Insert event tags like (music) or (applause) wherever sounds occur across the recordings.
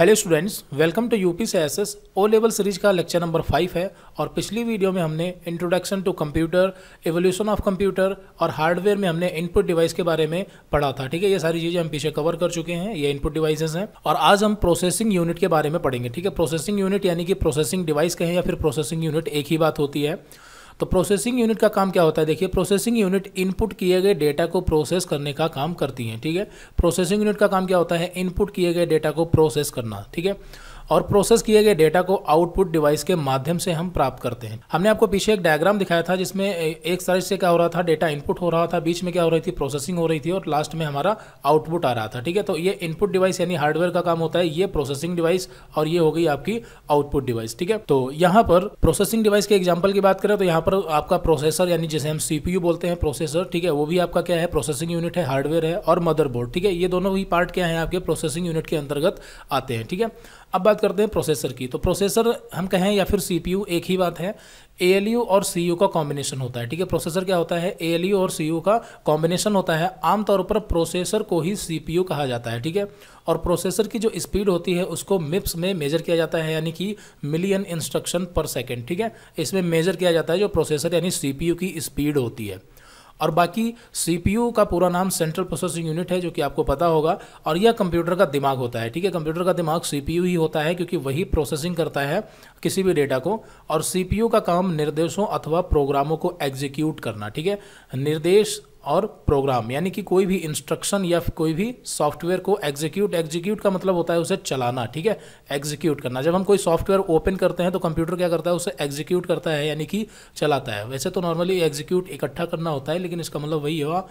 hello students welcome to U P C S S O level series का lecture number five है और पिछली video में हमने introduction to computer evolution of computer और hardware में हमने इनपुट डिवाइस के बारे में पढ़ा था ठीक है ये सारी चीज़ें हम पीछे कवर कर चुके हैं ये इनपुट डिवाइसेज हैं और आज हम प्रोसेसिंग यूनिट के बारे में पढ़ेंगे ठीक है प्रोसेसिंग यूनिट यानी कि प्रोसेसिंग डिवाइस कहें या फिर प्रोसेसिंग यूनिट एक ही बात होती है तो प्रोसेसिंग यूनिट का काम क्या होता है देखिए प्रोसेसिंग यूनिट इनपुट किए गए डेटा को प्रोसेस करने का काम करती हैं ठीक है प्रोसेसिंग यूनिट का काम क्या होता है इनपुट किए गए डेटा को प्रोसेस करना ठीक है और प्रोसेस किए गए डेटा को आउटपुट डिवाइस के माध्यम से हम प्राप्त करते हैं हमने आपको पीछे एक डायग्राम दिखाया था जिसमें एक साइड से क्या हो रहा था डेटा इनपुट हो रहा था बीच में क्या हो रही थी प्रोसेसिंग हो रही थी और लास्ट में हमारा आउटपुट आ रहा था ठीक है तो ये इनपुट डिवाइस यानी हार्डवेयर का काम होता है ये प्रोसेसिंग डिवाइस और ये हो गई आपकी आउटपुट डिवाइस ठीक है तो यहाँ पर प्रोसेसिंग डिवाइस के एग्जाम्पल की बात करें तो यहाँ पर आपका प्रोसेसर यानी जैसे हम सीपीयू बोलते हैं प्रोसेसर ठीक है वो भी आपका क्या है प्रोसेसिंग यूनिट है हार्डवेयर है और मदरबोर्ड ठीक है ये दोनों ही पार्ट क्या है आपके प्रोसेसिंग यूनिट के अंतर्गत आते हैं ठीक है अब बात करते हैं प्रोसेसर की तो प्रोसेसर हम कहें या फिर सी एक ही बात है ए और सी का कॉम्बिनेशन होता है ठीक है प्रोसेसर क्या होता है ए और सी का कॉम्बिनेशन होता है आमतौर पर प्रोसेसर को ही सी कहा जाता है ठीक है और प्रोसेसर की जो स्पीड होती है उसको मिप्स में मेजर किया जाता है यानी कि मिलियन इंस्ट्रक्शन पर सेकेंड ठीक है इसमें मेजर किया जाता है जो प्रोसेसर यानी सी की स्पीड होती है और बाकी सीपीयू का पूरा नाम सेंट्रल प्रोसेसिंग यूनिट है जो कि आपको पता होगा और यह कंप्यूटर का दिमाग होता है ठीक है कंप्यूटर का दिमाग सीपीयू ही होता है क्योंकि वही प्रोसेसिंग करता है किसी भी डेटा को और सीपीयू का काम निर्देशों अथवा प्रोग्रामों को एग्जीक्यूट करना ठीक है निर्देश और प्रोग्राम यानी कि कोई भी इंस्ट्रक्शन या कोई भी सॉफ्टवेयर को एग्जीक्यूट एग्जीक्यूट का मतलब होता है उसे चलाना ठीक है एग्जीक्यूट करना जब हम कोई सॉफ्टवेयर ओपन करते हैं तो कंप्यूटर क्या करता है उसे एग्जीक्यूट करता है यानी कि चलाता है वैसे तो नॉर्मली एग्जीक्यूट इकट्ठा करना होता है लेकिन इसका मतलब वही हुआ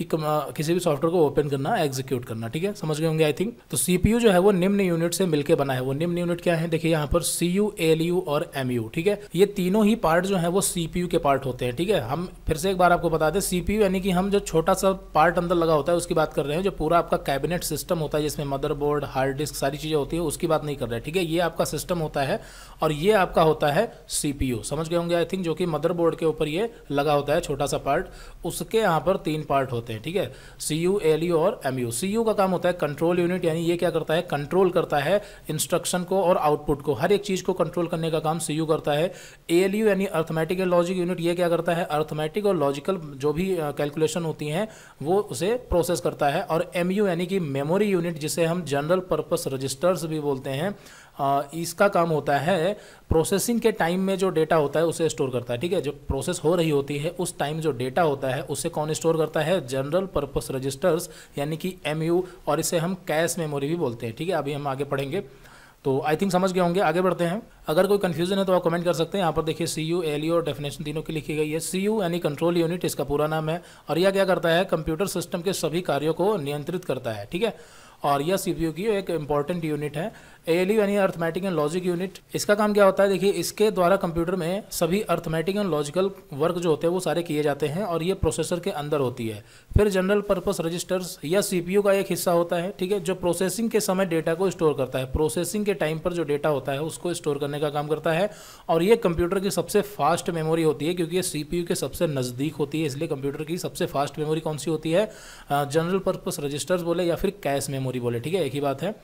कि किसी भी सॉफ्टवेयर को ओपन करना एग्जीक्यूट करना ठीक है समझ गए होंगे आई थिंक तो सीपीयू जो है वो निम्न यूनिट से मिलकर बना है वो निम्न यूनिट क्या है देखिए यहाँ पर सी यू एल यू और एम यू ठीक है ये तीनों ही पार्ट जो है वो सीपीयू के पार्ट होते हैं ठीक है हम फिर से एक बार आपको बता दें सीपीयू यानी कि हम जो छोटा सा पार्ट अंदर लगा होता है उसकी बात कर रहे हैं जो पूरा आपका कैबिनेट सिस्टम होता है जिसमें मदरबोर्ड हार्ड डिस्क सारी चीज़ें होती है उसकी बात नहीं कर रहे ठीक है ये आपका सिस्टम होता है और ये आपका होता है सीपीयू समझ गए होंगे आई थिंक जो कि मदरबोर्ड के ऊपर ये लगा होता है छोटा सा पार्ट उसके यहाँ पर तीन पार्ट होते होते हैं ठीक है सी यू एल यू और एम यू सी यू का काम होता है कंट्रोल यूनिट यानी ये क्या करता है कंट्रोल करता है इंस्ट्रक्शन को और आउटपुट को हर एक चीज़ को कंट्रोल करने का काम सी यू करता है ए एल यू यानी अर्थमेटिक एंड लॉजिक यूनिट ये क्या करता है अर्थमेटिक और लॉजिकल जो भी कैलकुलेशन होती हैं वो उसे प्रोसेस करता है और एम यू यानी कि मेमोरी यूनिट जिसे हम जनरल पर्पस रजिस्टर्स भी बोलते हैं इसका काम होता है प्रोसेसिंग के टाइम में जो डेटा होता है उसे स्टोर करता है ठीक है जो प्रोसेस हो रही होती है उस टाइम जो डेटा होता है उसे कौन स्टोर करता है जनरल पर्पस रजिस्टर्स यानी कि एम और इसे हम कैश मेमोरी भी बोलते हैं ठीक है अभी हम आगे पढ़ेंगे तो आई थिंक समझ गए होंगे आगे बढ़ते हैं अगर कोई कन्फ्यूजन है तो आप कमेंट कर सकते हैं यहाँ पर देखिए सी यू एल और डेफिनेशन तीनों की लिखी गई है सी यू यानी कंट्रोल यूनिट इसका पूरा नाम है और यह क्या करता है कंप्यूटर सिस्टम के सभी कार्यों को नियंत्रित करता है ठीक है और यह सी की एक इंपॉर्टेंट यूनिट है एएलयू e यानी अर्थमेटिक एंड लॉजिक यूनिट इसका काम क्या होता है देखिए इसके द्वारा कंप्यूटर में सभी अर्थमेटिक एंड लॉजिकल वर्क जो होते हैं वो सारे किए जाते हैं और ये प्रोसेसर के अंदर होती है फिर जनरल पर्पस रजिस्टर्स या सीपीयू का एक हिस्सा होता है ठीक है जो प्रोसेसिंग के समय डेटा को स्टोर करता है प्रोसेसिंग के टाइम पर जो डेटा होता है उसको स्टोर करने का काम करता है और ये कंप्यूटर की सबसे फास्ट मेमोरी होती है क्योंकि ये सीपीयू के सबसे नज़दीक होती है इसलिए कंप्यूटर की सबसे फास्ट मेमोरी कौन सी होती है जनरल पर्पस रजिस्टर्स बोले या फिर कैश मेमोरी बोले ठीक है एक ही बात है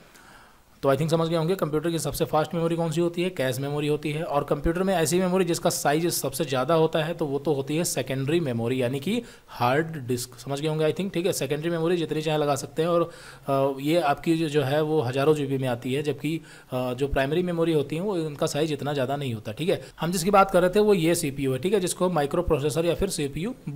तो आई थिंक समझ गए होंगे कंप्यूटर की सबसे फास्ट मेमोरी कौन सी होती है कैश मेमोरी होती है और कंप्यूटर में ऐसी मेमोरी जिसका साइज सबसे ज़्यादा होता है तो वो तो होती है सेकेंडरी मेमोरी यानी कि हार्ड डिस्क समझ गए होंगे आई थिंक ठीक है सेकेंडरी मेमोरी जितनी चाहे लगा सकते हैं और ये आपकी जो है वो हज़ारों जी में आती है जबकि जो प्राइमरी मेमोरी होती है वो इनका साइज इतना ज़्यादा नहीं होता ठीक है हम जिसकी बात कर रहे थे वो ये सी है ठीक है जिसको माइक्रो प्रोसेसर या फिर सी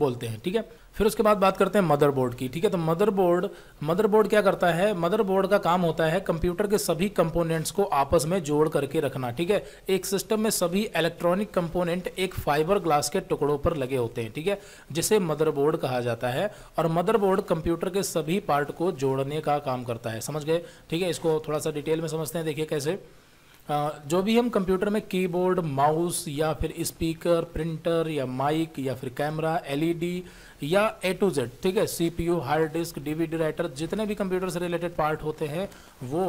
बोलते हैं ठीक है फिर उसके बाद बात करते हैं मदरबोर्ड की ठीक है तो मदरबोर्ड मदरबोर्ड क्या करता है मदरबोर्ड का काम होता है कंप्यूटर के सभी कंपोनेंट्स को आपस में जोड़ करके रखना ठीक है एक सिस्टम में सभी इलेक्ट्रॉनिक कंपोनेंट एक फाइबर ग्लास के टुकड़ों पर लगे होते हैं ठीक है जिसे मदरबोर्ड कहा जाता है और मदरबोर्ड कंप्यूटर के सभी पार्ट को जोड़ने का काम करता है समझ गए ठीक है इसको थोड़ा सा डिटेल में समझते हैं देखिए कैसे जो भी हम कंप्यूटर में कीबोर्ड माउस या फिर स्पीकर प्रिंटर या माइक या फिर कैमरा एलईडी या ए टू जेड ठीक है CPU hard disk DVD writer जितने भी कंप्यूटर से रिलेटेड पार्ट होते हैं वो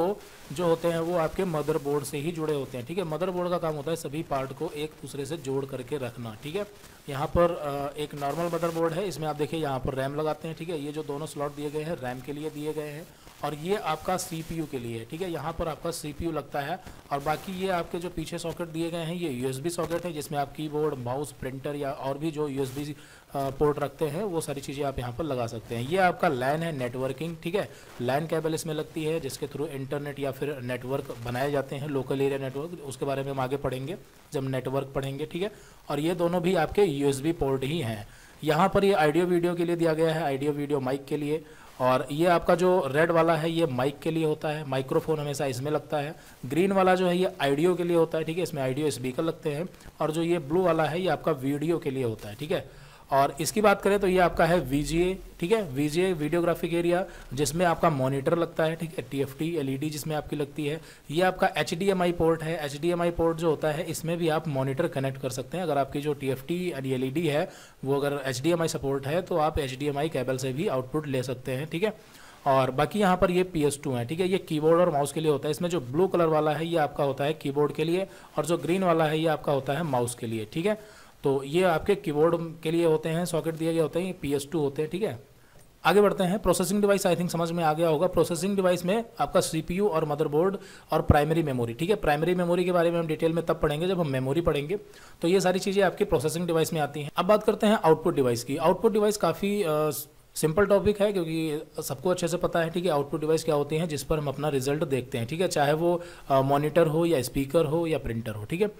जो होते हैं वो आपके मदरबोर्ड से ही जुड़े होते हैं ठीक है मदरबोर्ड का काम होता है सभी पार्ट को एक दूसरे से जोड़ करके रखना ठीक है यहाँ पर एक नॉर्मल मदरबोर्ड है इसमें आप देखिए यहाँ पर रैम लगाते हैं ठीक है ये जो दोनों स्लॉट दिए गए हैं रैम के लिए दिए गए हैं और ये आपका सीपीयू के लिए है ठीक है यहाँ पर आपका सीपीयू लगता है और बाकी ये आपके जो पीछे सॉकेट दिए गए हैं ये यूएसबी सॉकेट है जिसमें आप कीबोर्ड माउस प्रिंटर या और भी जो यूएसबी पोर्ट रखते हैं वो सारी चीज़ें आप यहाँ पर लगा सकते हैं ये आपका लैन है नेटवर्किंग ठीक है लैन केबल इसमें लगती है जिसके थ्रू इंटरनेट या फिर नेटवर्क बनाए जाते हैं लोकल एरिया नेटवर्क उसके बारे में हम आगे पढ़ेंगे जब नेटवर्क पढ़ेंगे ठीक है और ये दोनों भी आपके यू पोर्ट ही हैं यहाँ पर ये आइडियो वीडियो के लिए दिया गया है आइडियो वीडियो माइक के लिए और ये आपका जो रेड वाला है ये माइक के लिए होता है माइक्रोफोन हमेशा इसमें लगता है ग्रीन वाला जो है ये आइडियो के लिए होता है ठीक है इसमें आइडियो स्पीकर लगते हैं और जो ये ब्लू वाला है ये आपका वीडियो के लिए होता है ठीक है और इसकी बात करें तो ये आपका है वी ठीक है वी वीडियोग्राफिक एरिया जिसमें आपका मॉनिटर लगता है ठीक है टी एफ टी जिसमें आपकी लगती है ये आपका एच पोर्ट है एच पोर्ट जो होता है इसमें भी आप मॉनिटर कनेक्ट कर सकते हैं अगर आपकी जो टी एफ टी है वो अगर एच सपोर्ट है तो आप एच केबल से भी आउटपुट ले सकते हैं ठीक है और बाकी यहाँ पर ये पी एस टू है ठीक है ये कीबोर्ड और माउस के लिए होता है इसमें जो ब्लू कलर वाला है ये आपका होता है कीबोर्ड के लिए और जो ग्रीन वाला है ये आपका होता है माउस के लिए ठीक है तो ये आपके कीबोर्ड के लिए होते हैं सॉकेट दिए गए होते हैं ये पी होते हैं ठीक है आगे बढ़ते हैं प्रोसेसिंग डिवाइस आई थिंक समझ में आ गया होगा प्रोसेसिंग डिवाइस में आपका सीपीयू और मदरबोर्ड और प्राइमरी मेमोरी ठीक है प्राइमरी मेमोरी के बारे में हम डिटेल में तब पढ़ेंगे जब हम मेमोरी पढ़ेंगे तो ये सारी चीज़ें आपकी प्रोसेसिंग डिवाइस में आती हैं अब बात करते हैं आउटपुट डिवाइस की आउटपुट डिवाइस काफ़ी सिंपल टॉपिक है क्योंकि सबको अच्छे से पता है ठीक है आउटपुट डिवाइस क्या होती हैं जिस पर हम अपना रिजल्ट देखते हैं ठीक है चाहे वो मॉनिटर हो या स्पीकर हो या प्रिंटर हो ठीक है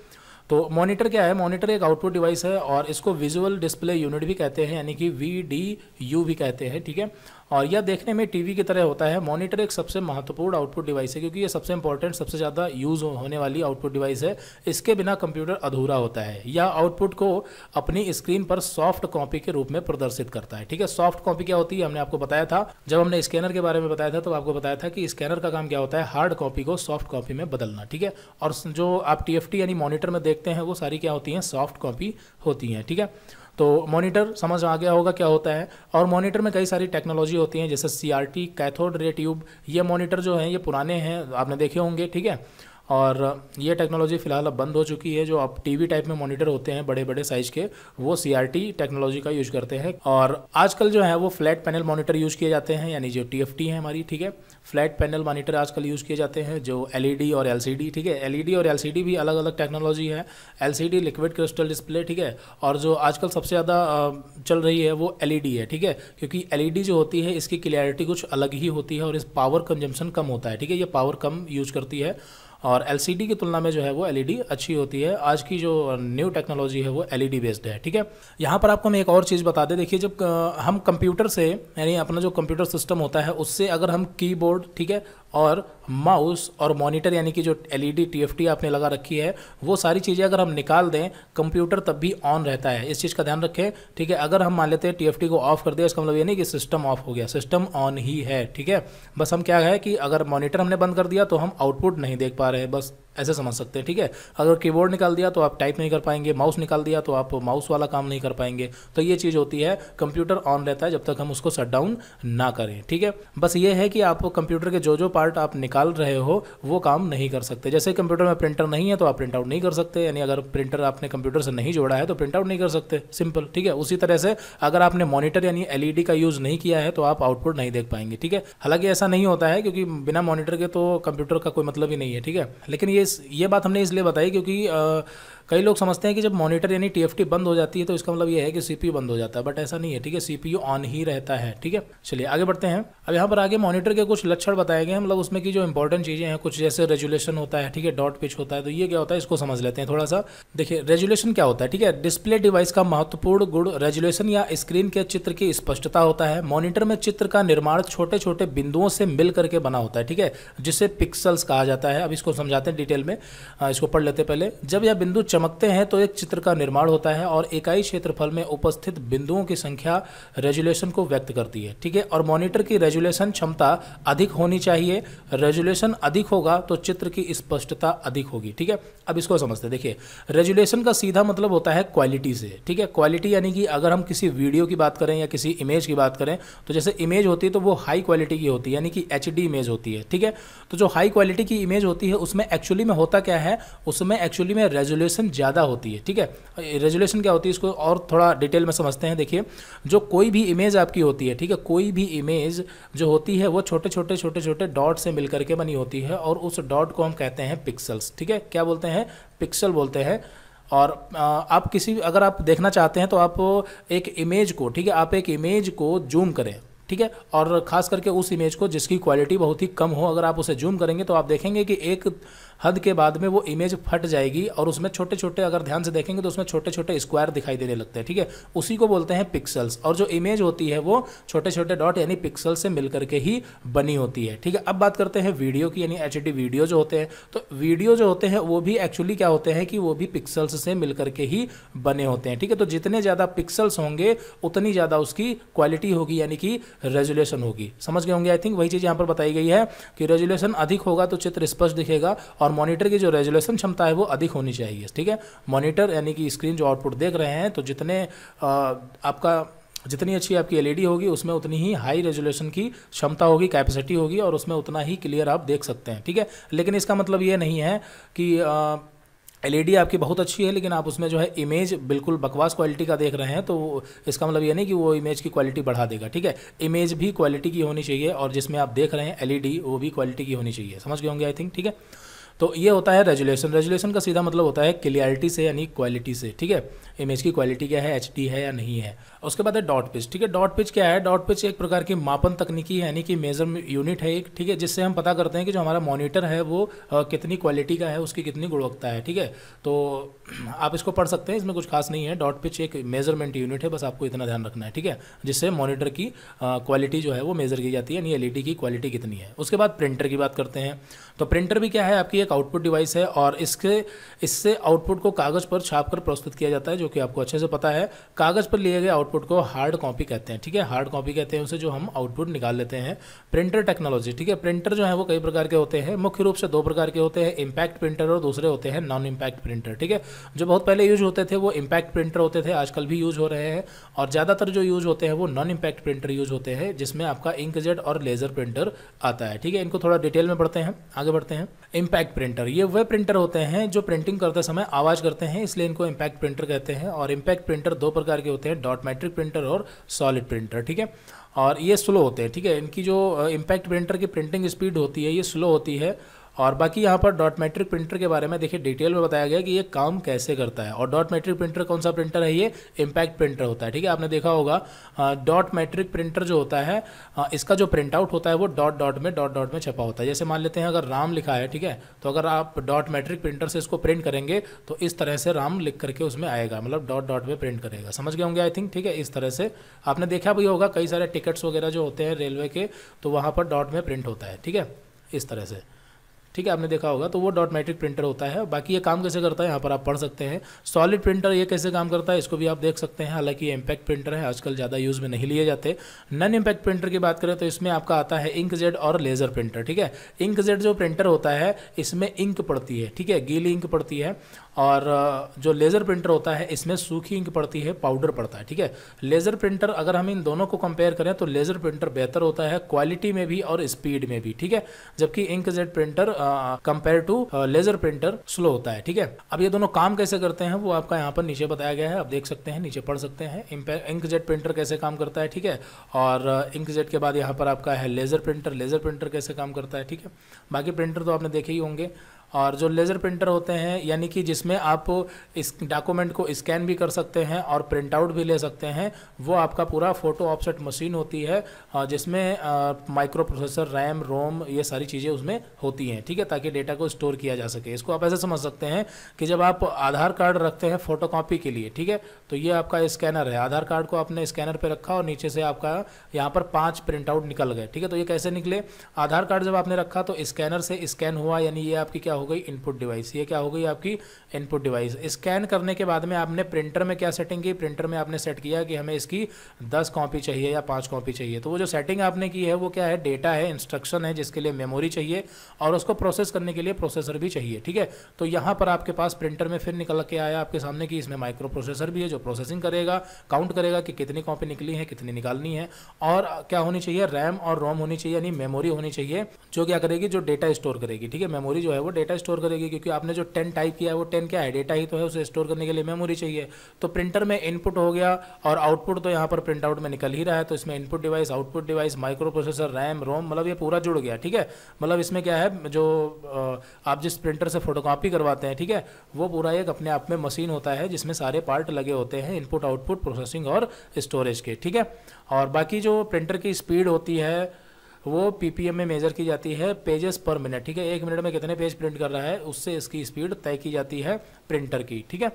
तो मॉनिटर क्या है मॉनिटर एक आउटपुट डिवाइस है और इसको विजुअल डिस्प्ले यूनिट भी कहते हैं यानी कि वी डी यू भी कहते हैं ठीक है और यह देखने में टीवी की तरह होता है मॉनिटर एक सबसे महत्वपूर्ण आउटपुट डिवाइस है क्योंकि ये सबसे इंपॉर्टेंट सबसे ज़्यादा यूज़ होने वाली आउटपुट डिवाइस है इसके बिना कंप्यूटर अधूरा होता है यह आउटपुट को अपनी स्क्रीन पर सॉफ्ट कॉपी के रूप में प्रदर्शित करता है ठीक है सॉफ्ट कॉपी क्या होती है हमने आपको बताया था जब हमने स्कैनर के बारे में बताया था तो आपको बताया था कि स्कैनर का काम क्या होता है हार्ड कॉपी को सॉफ्ट कॉपी में बदलना ठीक है और जो आप टी यानी मॉनिटर में देखते हैं वो सारी क्या होती हैं सॉफ्ट कॉपी होती हैं ठीक है तो मॉनिटर समझ आ गया होगा क्या होता है और मॉनिटर में कई सारी टेक्नोलॉजी होती हैं जैसे C R T cathode ray tube ये मॉनिटर जो हैं ये पुराने हैं आपने देखे होंगे ठीक है और ये टेक्नोलॉजी फ़िलहाल अब बंद हो चुकी है जो अब टीवी टाइप में मॉनिटर होते हैं बड़े बड़े साइज के वो सी टेक्नोलॉजी का यूज करते हैं और आजकल जो है वो फ्लैट पैनल मॉनिटर यूज किए जाते हैं यानी जो टी है हमारी ठीक है फ्लैट पैनल मॉनिटर आजकल यूज किए जाते हैं जो एल e और एल ठीक है एल e और एल भी अलग अलग टेक्नोलॉजी है एल लिक्विड क्रिस्टल डिस्प्ले ठीक है और जो आजकल सबसे ज़्यादा चल रही है वो एल e है ठीक है क्योंकि एल जो होती है इसकी क्लियरिटी कुछ अलग ही होती है और इस पावर कंजम्पशन कम होता है ठीक है ये पावर कम यूज करती है और एल की तुलना में जो है वो एल e अच्छी होती है आज की जो न्यू टेक्नोलॉजी है वो एल बेस्ड e है ठीक है यहाँ पर आपको मैं एक और चीज़ बता दें देखिए जब हम कंप्यूटर से यानी अपना जो कंप्यूटर सिस्टम होता है उससे अगर हम कीबोर्ड ठीक है और माउस और मॉनिटर यानी कि जो L E D T F T आपने लगा रखी है वो सारी चीज़ें अगर हम निकाल दें कंप्यूटर तब भी ऑन रहता है इस चीज़ का ध्यान रखें ठीक है अगर हम मान लेते हैं टी एफ टी को ऑफ कर दिया इसका मतलब ये नहीं कि सिस्टम ऑफ हो गया सिस्टम ऑन ही है ठीक है बस हम क्या है कि अगर मॉनिटर हमने बंद कर दिया तो हम आउटपुट नहीं देख पा रहे बस ऐसे समझ सकते हैं ठीक है अगर कीबोर्ड निकाल दिया तो आप टाइप नहीं कर पाएंगे माउस निकाल दिया तो आप माउस वाला काम नहीं कर पाएंगे तो ये चीज़ होती है कंप्यूटर ऑन रहता है जब तक हम उसको शट डाउन ना करें ठीक है बस ये है कि आप कंप्यूटर के जो जो पार्ट आप निकाल रहे हो वो काम नहीं कर सकते जैसे कंप्यूटर में प्रिंटर नहीं है तो आप प्रिंट आउट नहीं कर सकते यानी अगर प्रिंटर आपने कंप्यूटर से नहीं जोड़ा है तो प्रिंट आउट नहीं कर सकते सिंपल ठीक है उसी तरह से अगर आपने मॉनिटर यानी एलईडी का यूज़ नहीं किया है तो आप आउटपुट नहीं देख पाएंगे ठीक है हालांकि ऐसा नहीं होता है क्योंकि बिना मॉनिटर के तो कंप्यूटर का कोई मतलब ही नहीं है ठीक है लेकिन ये ये बात हमने इसलिए बताई क्योंकि कई लोग समझते हैं कि जब मॉनिटर यानी टी बंद हो जाती है तो इसका मतलब यह है कि सी बंद हो जाता है बट ऐसा नहीं है ठीक है सी ऑन ही रहता है ठीक है चलिए आगे बढ़ते हैं अब यहाँ पर आगे मॉनिटर के कुछ लक्षण बताए गए मतलब उसमें की जो इंपॉर्टेंट चीज़ें हैं कुछ जैसे रेजुलेशन होता है ठीक है डॉट पिच होता है तो ये क्या होता है इसको समझ लेते हैं थोड़ा सा देखिए रेजुलेशन क्या होता है ठीक है डिस्प्ले डिवाइस का महत्वपूर्ण गुण रेजुलेशन या स्क्रीन के चित्र की स्पष्टता होता है मॉनिटर में चित्र का निर्माण छोटे छोटे बिंदुओं से मिल करके बना होता है ठीक है जिसे पिक्सल्स कहा जाता है अब इसको समझाते हैं डिटेल में इसको पढ़ लेते पहले जब यह बिंदु चमकते हैं तो एक चित्र का निर्माण होता है और इकाई क्षेत्रफल में उपस्थित बिंदुओं की संख्या रेजुलेशन को व्यक्त करती है ठीक है और मॉनिटर की रेजुलेशन क्षमता अधिक होनी चाहिए रेजुलेशन अधिक होगा तो चित्र की स्पष्टता अधिक होगी ठीक है अब इसको समझते देखिए रेजुलेशन का सीधा मतलब होता है क्वालिटी से ठीक है क्वालिटी यानी कि अगर हम किसी वीडियो की बात करें या किसी इमेज की बात करें तो जैसे इमेज होती है तो वो हाई क्वालिटी की होती है यानी कि एच इमेज होती है ठीक है तो जो हाई क्वालिटी की इमेज होती है उसमें एक्चुअली में होता क्या है उसमें एक्चुअली में रेजुलेशन रेजुलेशन ज़्यादा होती है ठीक है रेजुलेशन क्या होती है इसको और थोड़ा डिटेल में समझते हैं देखिए जो कोई भी इमेज आपकी होती है ठीक है कोई भी इमेज जो होती है वो छोटे छोटे छोटे छोटे डॉट से मिल करके बनी होती है और उस डॉट को हम कहते हैं पिक्सल्स ठीक है क्या बोलते हैं पिक्सल बोलते हैं और आप किसी अगर आप देखना चाहते हैं तो आप एक इमेज को ठीक है आप एक इमेज को जूम करें ठीक है और ख़ास करके उस इमेज को जिसकी क्वालिटी बहुत ही कम हो अगर आप उसे जूम करेंगे तो आप देखेंगे कि एक हद के बाद में वो इमेज फट जाएगी और उसमें छोटे छोटे अगर ध्यान से देखेंगे तो उसमें छोटे छोटे स्क्वायर दिखाई देने लगते हैं ठीक है उसी को बोलते हैं पिक्सल्स और जो इमेज होती है वो छोटे छोटे डॉट यानी पिक्सल से मिलकर के ही बनी होती है ठीक है अब बात करते हैं वीडियो की यानी एच वीडियो जो होते हैं तो वीडियो जो होते हैं वो भी एक्चुअली क्या होते हैं कि वो भी पिक्सल्स से मिलकर के ही बने होते हैं ठीक है तो जितने ज़्यादा पिक्सल्स होंगे उतनी ज़्यादा उसकी क्वालिटी होगी यानी कि रेजुलेशन होगी समझ गए होंगे आई थिंक वही चीज़ यहाँ पर बताई गई है कि रेजुलेशन अधिक होगा तो चित्र स्पष्ट दिखेगा और मॉनिटर की जो रेजोल्यूशन क्षमता है वो अधिक होनी चाहिए ठीक है मॉनिटर यानी कि स्क्रीन जो आउटपुट देख रहे हैं तो जितने आपका जितनी अच्छी आपकी एलईडी e होगी उसमें उतनी ही हाई रेजोल्यूशन की क्षमता होगी कैपेसिटी होगी और उसमें उतना ही क्लियर आप देख सकते हैं ठीक है लेकिन इसका मतलब ये नहीं है कि आ, एलईडी e आपकी बहुत अच्छी है लेकिन आप उसमें जो है इमेज बिल्कुल बकवास क्वालिटी का देख रहे हैं तो इसका मतलब ये नहीं कि वो इमेज की क्वालिटी बढ़ा देगा ठीक है इमेज भी क्वालिटी की होनी चाहिए और जिसमें आप देख रहे हैं एलईडी e वो भी क्वालिटी की होनी चाहिए समझ गए होंगे आई थिंक ठीक है तो ये होता है रेजुलेशन रेजुलेशन का सीधा मतलब होता है क्लियरिटी से यानी क्वालिटी से ठीक है इमेज की क्वालिटी क्या है एच है या नहीं है उसके बाद है डॉट पिच ठीक है डॉट पिच क्या है डॉट पिच एक प्रकार की मापन तकनीकी है यानी कि मेजर यूनिट है एक ठीक है जिससे हम पता करते हैं कि जो हमारा मॉनिटर है वो कितनी क्वालिटी का है उसकी कितनी गुणवत्ता है ठीक है तो आप इसको पढ़ सकते हैं इसमें कुछ खास नहीं है डॉट पिच एक मेजरमेंट यूनिट है बस आपको इतना ध्यान रखना है ठीक है जिससे मॉनिटर की क्वालिटी जो है वो मेजर की जाती है यानी एलईडी की क्वालिटी कितनी है उसके बाद प्रिंटर की बात करते हैं तो प्रिंटर भी क्या है आपकी एक आउटपुट डिवाइस है और इसके इससे आउटपुट को कागज़ पर छाप कर प्रस्तुत किया जाता है जो कि आपको अच्छे से पता है कागज़ पर लिए गए आउटपुट आउटपुट को हार्ड कॉपी कहते हैं ठीक है हार्ड कॉपी कहते हैं उसे जो हम आउटपुट निकाल लेते हैं प्रिंटर टेक्नोलॉजी ठीक है प्रिंटर जो है वो कई प्रकार के होते हैं मुख्य रूप से दो प्रकार के होते हैं इंपैक्ट प्रिंटर और दूसरे होते हैं नॉन इंपैक्ट प्रिंटर ठीक है जो बहुत पहले यूज होते थे वो इंपैक्ट प्रिंटर होते थे आजकल भी यूज हो रहे हैं और ज़्यादातर जो यूज होते हैं वो नॉन इंपैक्ट प्रिंटर यूज होते हैं जिसमें आपका इंकजेट और लेजर प्रिंटर आता है ठीक है इनको थोड़ा डिटेल में पढ़ते हैं आगे बढ़ते हैं इंपैक्ट प्रिंटर ये वह प्रिंटर होते हैं जो प्रिंटिंग करते समय आवाज़ करते हैं इसलिए इनको इंपैक्ट प्रिंटर कहते हैं और इंपैक्ट प्रिंटर दो प्रकार के होते हैं डॉट इलेक्ट्रिक प्रिंटर और सॉलिड प्रिंटर ठीक है और ये स्लो होते हैं ठीक है इनकी जो इम्पैक्ट uh, प्रिंटर की प्रिंटिंग स्पीड होती है ये स्लो होती है और बाकी यहाँ पर डॉट मैट्रिक प्रिंटर के बारे में देखिए डिटेल में बताया गया कि ये काम कैसे करता है और डॉट मैट्रिक प्रिंटर कौन सा प्रिंटर है ये इम्पैक्ट प्रिंटर होता है ठीक है आपने देखा होगा डॉट मैट्रिक प्रिंटर जो होता है हाँ, इसका जो प्रिंट आउट होता है वो डॉट डॉट में डॉट डॉट में छपा होता है जैसे मान लेते हैं अगर राम लिखा है ठीक है तो अगर आप डॉट मैट्रिक प्रिंटर से इसको प्रिंट करेंगे तो इस तरह से राम लिख करके उसमें आएगा मतलब डॉट डॉट में प्रिंट करेगा समझ गए होंगे आई थिंक ठीक है इस तरह से आपने देखा भी होगा कई सारे टिकट्स वगैरह जो होते हैं रेलवे के तो वहाँ पर डॉट में प्रिंट होता है ठीक है इस तरह से ठीक है आपने देखा होगा तो वो डॉट मैट्रिक प्रिंटर होता है बाकी ये काम कैसे करता है यहाँ पर आप पढ़ सकते हैं सॉलिड प्रिंटर ये कैसे काम करता है इसको भी आप देख सकते हैं हालांकि इम्पैक्ट प्रिंटर है आजकल ज़्यादा यूज़ में नहीं लिए जाते नन इम्पैक्ट प्रिंटर की बात करें तो इसमें आपका आता है इंक जेड और लेज़र प्रिंटर ठीक है इंक जेड जो प्रिंटर होता है इसमें इंक पड़ती है ठीक है गीली इंक पड़ती है और जो लेज़र प्रिंटर होता है इसमें सूखी इंक पड़ती है पाउडर पड़ता है ठीक है लेज़र प्रिंटर अगर हम इन दोनों को कंपेयर करें तो लेज़र प्रिंटर बेहतर होता है क्वालिटी में भी और स्पीड में भी ठीक है जबकि ink jet printer compare to laser printer slow होता है ठीक है अब ये दोनों काम कैसे करते हैं वो आपका यहाँ पर नीचे बताया गया है आप देख सकते हैं नीचे पढ़ सकते हैं इंक जेट प्रिंटर कैसे काम करता है ठीक है और इंक जेट के बाद यहाँ पर आपका है लेजर प्रिंटर लेजर प्रिंटर कैसे काम करता है ठीक है बाकी प्रिंटर तो आपने देखे ही होंगे और जो लेज़र प्रिंटर होते हैं यानी कि जिसमें आप इस डॉक्यूमेंट को स्कैन भी कर सकते हैं और प्रिंट आउट भी ले सकते हैं वो आपका पूरा फ़ोटो ऑफसेट मशीन होती है जिसमें माइक्रो प्रोसेसर रैम रोम ये सारी चीज़ें उसमें होती हैं ठीक है ताकि डेटा को स्टोर किया जा सके इसको आप ऐसे समझ सकते हैं कि जब आप आधार कार्ड रखते हैं फ़ोटो के लिए ठीक है तो ये आपका स्कैनर है आधार कार्ड को आपने स्कैनर पर रखा और नीचे से आपका यहाँ पर पाँच प्रिंट आउट निकल गए ठीक है तो ये कैसे निकले आधार कार्ड जब आपने रखा तो स्कैनर से स्कैन हुआ यानी ये आपकी क्या हो गई इनपुट डिवाइस ये क्या हो गई आपकी इनपुट डिवाइस स्कैन करने के बाद में आपने प्रिंटर में क्या सेटिंग की प्रिंटर में आपने सेट किया कि हमें इसकी दस कॉपी चाहिए या पाँच कॉपी चाहिए तो वो जो सेटिंग आपने की है वो क्या है डेटा है इंस्ट्रक्शन है जिसके लिए मेमोरी चाहिए और उसको प्रोसेस करने के लिए प्रोसेसर भी चाहिए ठीक है तो यहाँ पर आपके पास प्रिंटर में फिर निकल के आया आपके सामने कि इसमें माइक्रो प्रोसेसर भी है जो प्रोसेसिंग करेगा काउंट करेगा कि कितनी कॉपी निकली है कितनी निकालनी है और क्या होनी चाहिए रैम और रोम होनी चाहिए यानी मेमोरी होनी चाहिए जो क्या करेगी जो डेटा स्टोर करेगी ठीक है मेमोरी जो है वो डेटा डेटा स्टोर करेगी क्योंकि आपने जो टेन टाइप किया है वो टेन क्या है डेटा ही तो है उसे स्टोर करने के लिए मेमोरी चाहिए तो प्रिंटर में इनपुट हो गया और आउटपुट तो यहाँ पर प्रिंट आउट में निकल ही रहा है तो इसमें input device output device microprocessor RAM ROM मतलब ये पूरा जुड़ गया ठीक है मतलब इसमें क्या है जो आप जिस प्रिंटर से फोटोकॉपी करवाते हैं ठीक है वो पूरा एक अपने आप में मशीन होता है जिसमें सारे पार्ट लगे होते हैं इनपुट आउटपुट प्रोसेसिंग और स्टोरेज के ठीक है और बाकी जो प्रिंटर की स्पीड होती है वो पीपीएम में मेजर की जाती है पेजेस पर मिनट ठीक है एक मिनट में कितने पेज प्रिंट कर रहा है उससे इसकी स्पीड तय की जाती है प्रिंटर की ठीक है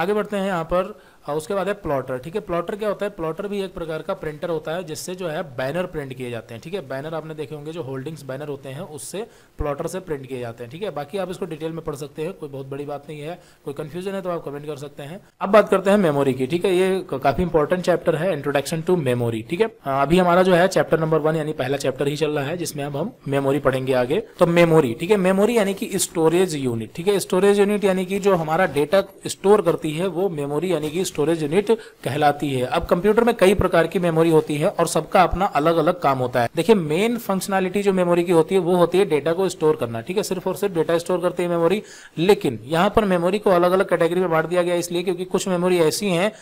आगे बढ़ते हैं यहाँ पर और हाँ, उसके बाद है प्लॉटर ठीक है प्लॉटर क्या होता है प्लॉटर भी एक प्रकार का प्रिंटर होता है जिससे जो है बैनर प्रिंट किए जाते हैं ठीक है बैनर आपने देखे होंगे जो होल्डिंग्स बैनर होते हैं उससे प्लॉटर से प्रिंट किए जाते हैं ठीक है बाकी आप इसको डिटेल में पढ़ सकते हैं कोई बहुत बड़ी बात नहीं है कोई कन्फ्यूजन है तो आप कमेंट कर सकते हैं अब बात करते हैं मेमोरी की ठीक है ये काफी इंपॉर्टेंट चैप्टर है इंट्रोडक्शन टू मेमोरी ठीक है हाँ, अभी हमारा जो है चैप्टर नंबर वन यानी पहला चैप्टर ही चल रहा है जिसमें अब हम मेमोरी पढ़ेंगे आगे तो मेमोरी ठीक है मेमोरी यानी कि स्टोरेज यूनिट ठीक है स्टोरेज यूनिट यानी कि जो हमारा डेटा स्टोर करती है वो मेमोरी यानी कि स्टोरेज यूनिट कहलाती है अब कंप्यूटर में कई प्रकार की मेमोरी होती है और सबका अपना अलग अलग काम होता है देखिए मेन फंक्शनैलिटी जो मेमोरी की होती है वो होती है डेटा को स्टोर करना ठीक है सिर्फ और सिर्फ डेटा स्टोर करती है मेमोरी लेकिन यहाँ पर मेमोरी को अलग अलग कैटेगरी में बांट दिया गया इसलिए क्योंकि कुछ मेमोरी ऐसी है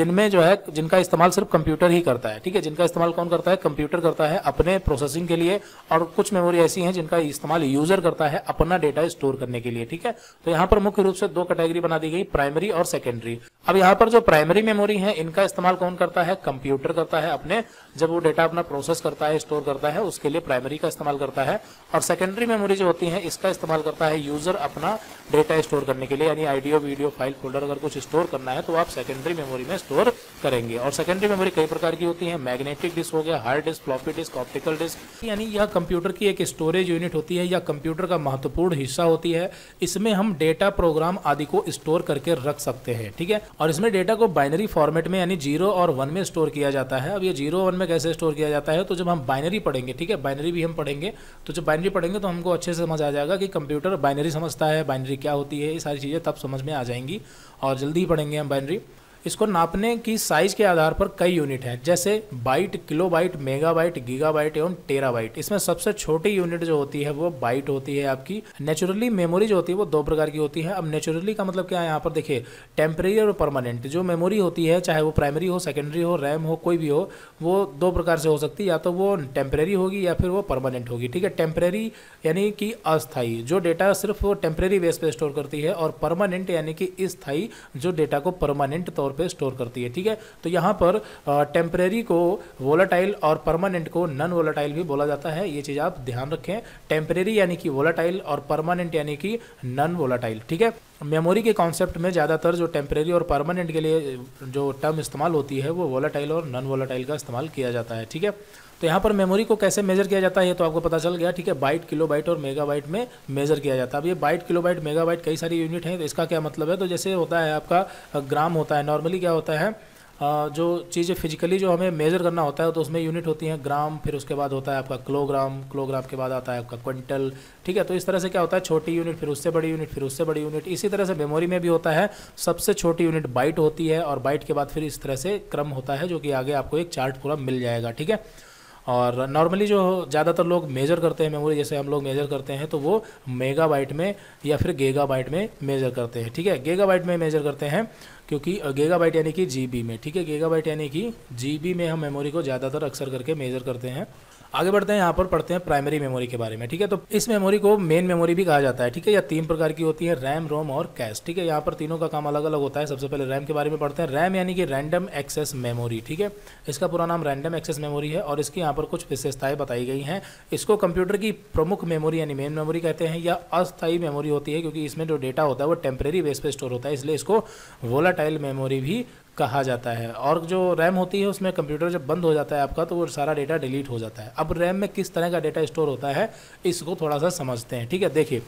जिनमें जो है जिनका इस्तेमाल सिर्फ कंप्यूटर ही करता है ठीक है जिनका इस्तेमाल कौन करता है कंप्यूटर करता है अपने प्रोसेसिंग के लिए और कुछ मेमोरी ऐसी है जिनका इस्तेमाल यूजर करता है अपना डेटा स्टोर करने के लिए ठीक है तो यहाँ पर मुख्य रूप से दो कैटेगरी बना दी गई प्राइमरी और सेकेंडरी अब यहाँ पर जो प्राइमरी मेमोरी है इनका इस्तेमाल कौन करता है कंप्यूटर करता है अपने जब वो डेटा अपना प्रोसेस करता है स्टोर करता है उसके लिए प्राइमरी का इस्तेमाल करता है और सेकेंडरी मेमोरी जो होती है इसका इस्तेमाल करता है यूजर अपना डेटा स्टोर करने के लिए यानी आइडियो वीडियो फाइल फोल्डर अगर कुछ स्टोर करना है तो आप सेकेंडरी मेमोरी में स्टोर करेंगे और सेकेंडरी मेमोरी कई प्रकार की होती है मैग्नेटिक डिस्क हो गया hard disk floppy disk optical disk यानी यह कंप्यूटर की एक स्टोरेज यूनिट होती है या कंप्यूटर का महत्वपूर्ण हिस्सा होती है इसमें हम डेटा प्रोग्राम आदि को स्टोर करके रख सकते हैं ठीक है और इसमें डेटा को बाइनरी फॉर्मेट में यानी जीरो और वन में स्टोर किया जाता है अब ये जीरो वन में कैसे स्टोर किया जाता है तो जब हम बाइनरी पढ़ेंगे ठीक है बाइनरी भी हम पढ़ेंगे तो जब बाइनरी पढ़ेंगे तो हमको अच्छे से समझ आ जाएगा कि कंप्यूटर बाइनरी समझता है बाइनरी क्या होती है ये सारी चीज़ें तब समझ में आ जाएंगी और जल्दी ही पढ़ेंगे हम बाइनरी इसको नापने की साइज के आधार पर कई यूनिट है जैसे बाइट किलो बाइट मेगा गीगा एवं टेरा बाइट इसमें सबसे छोटी यूनिट जो होती है वो बाइट होती है आपकी नेचुरली मेमोरी जो होती है वो दो प्रकार की होती है अब नेचुरली का मतलब क्या है यहाँ पर देखिए टेम्परेरी और परमानेंट जो मेमोरी होती है चाहे वो प्राइमरी हो सेकेंडरी हो रैम हो कोई भी हो वो दो प्रकार से हो सकती है या तो वो टेम्परेरी होगी या फिर वो परमानेंट होगी ठीक है टेम्परेरी यानी कि अस्थाई जो डेटा सिर्फ वो टेम्परेरी बेस पर स्टोर करती है और परमानेंट यानी कि स्थाई जो डेटा को परमानेंट तौर तौर पे स्टोर करती है ठीक है तो यहाँ पर टेम्परेरी को वोलाटाइल और परमानेंट को नॉन वोलाटाइल भी बोला जाता है ये चीज़ आप ध्यान रखें टेम्परेरी यानी कि वोलाटाइल और परमानेंट यानी कि नॉन वोलाटाइल ठीक है मेमोरी के कॉन्सेप्ट में ज़्यादातर जो टेम्परेरी और परमानेंट के लिए जो टर्म इस्तेमाल होती है वो वोलाटाइल और नॉन वोलाटाइल का इस्तेमाल किया जाता है ठीक है तो यहाँ पर मेमोरी को कैसे मेजर किया जाता है ये तो आपको पता चल गया ठीक है बाइट किलो बाइट और मेगा बाइट में मेजर किया जाता है अब ये byte kilobyte megabyte कई सारी यूनिट हैं तो इसका क्या मतलब है तो जैसे होता है आपका ग्राम होता है नॉर्मली क्या होता है जो चीज़ें फिजिकली जो हमें मेज़र करना होता है तो उसमें यूनिट होती हैं ग्राम फिर उसके बाद होता है आपका किलोग्राम किलोग्राम के बाद आता है आपका क्विंटल ठीक है तो इस तरह से क्या होता है छोटी यूनिट फिर उससे बड़ी यूनिट फिर उससे बड़ी यूनिट इसी तरह से मेमोरी में भी होता है सबसे छोटी यूनिट बाइट होती है और बाइट के बाद फिर इस तरह से क्रम होता है जो कि आगे आपको एक चार्ट पूरा मिल जाएगा ठीक है और नॉर्मली जो ज़्यादातर लोग मेजर करते हैं मेमोरी जैसे हम लोग मेजर करते हैं तो वो मेगाबाइट में या फिर गेगाबाइट में मेजर करते हैं ठीक है गेगाबाइट में मेजर करते हैं क्योंकि गेगाबाइट यानी कि जीबी में ठीक है गेगाबाइट यानी कि जीबी में हम मेमोरी को ज़्यादातर अक्सर करके मेजर करते हैं आगे बढ़ते हैं यहाँ पर पढ़ते हैं प्राइमरी मेमोरी के बारे में ठीक है तो इस मेमोरी को मेन मेमोरी भी कहा जाता है ठीक है या तीन प्रकार की होती है रैम रोम और कैश ठीक है यहाँ पर तीनों का काम अलग अलग होता है सबसे पहले रैम के बारे में पढ़ते हैं रैम यानी कि रैंडम एक्सेस मेमोरी ठीक है इसका पूरा नाम रैंडम एक्सेस मेमोरी है और इसकी यहाँ पर कुछ विशेषताएं बताई गई हैं इसको कंप्यूटर की प्रमुख मेमोरी यानी मेन मेमोरी कहते हैं या अस्थायी मेमोरी होती है क्योंकि इसमें जो डेटा होता है वो टेम्प्रेरी बेस पर स्टोर होता है इसलिए इसको वोलाटाइल मेमोरी भी कहा जाता है और जो रैम होती है उसमें कंप्यूटर जब बंद हो जाता है आपका तो वो सारा डेटा डिलीट हो जाता है अब रैम में किस तरह का डेटा स्टोर होता है इसको थोड़ा सा समझते हैं ठीक है देखिए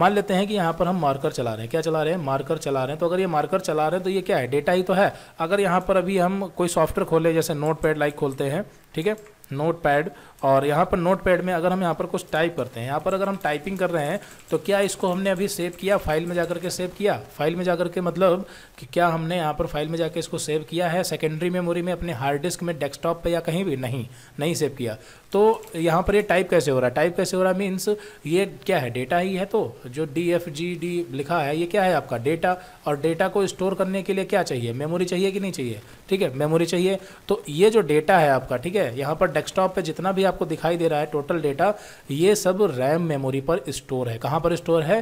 मान लेते हैं कि यहाँ पर हम मार्कर चला रहे हैं क्या चला रहे हैं मार्कर चला रहे हैं तो अगर ये मार्कर चला रहे हैं तो ये क्या है डेटा ही तो है अगर यहाँ पर अभी हम कोई सॉफ्टवेयर खोले जैसे नोट पैड लाइक खोलते हैं ठीक है नोट पैड और यहाँ पर नोट पैड में अगर हम यहाँ पर कुछ टाइप करते हैं यहाँ पर अगर हम टाइपिंग कर रहे हैं तो क्या इसको हमने अभी सेव किया फाइल में जाकर के सेव किया फाइल में जाकर के मतलब कि क्या हमने यहाँ पर फाइल में जाकर इसको सेव किया है सेकेंडरी मेमोरी में अपने हार्ड डिस्क में डेस्कटॉप पर या कहीं भी नहीं नहीं सेव किया तो यहाँ पर ये टाइप कैसे हो रहा है टाइप कैसे हो रहा है मीन्स ये क्या है डेटा ही है तो जो डी एफ जी डी लिखा है ये क्या है आपका डेटा और डेटा को स्टोर करने के लिए क्या चाहिए मेमोरी चाहिए कि नहीं चाहिए ठीक है मेमोरी चाहिए तो ये जो डेटा है आपका ठीक है यहाँ पर डेस्कटॉप पर जितना भी आपको दिखाई दे रहा है टोटल डेटा ये सब रैम मेमोरी पर स्टोर है कहाँ पर स्टोर है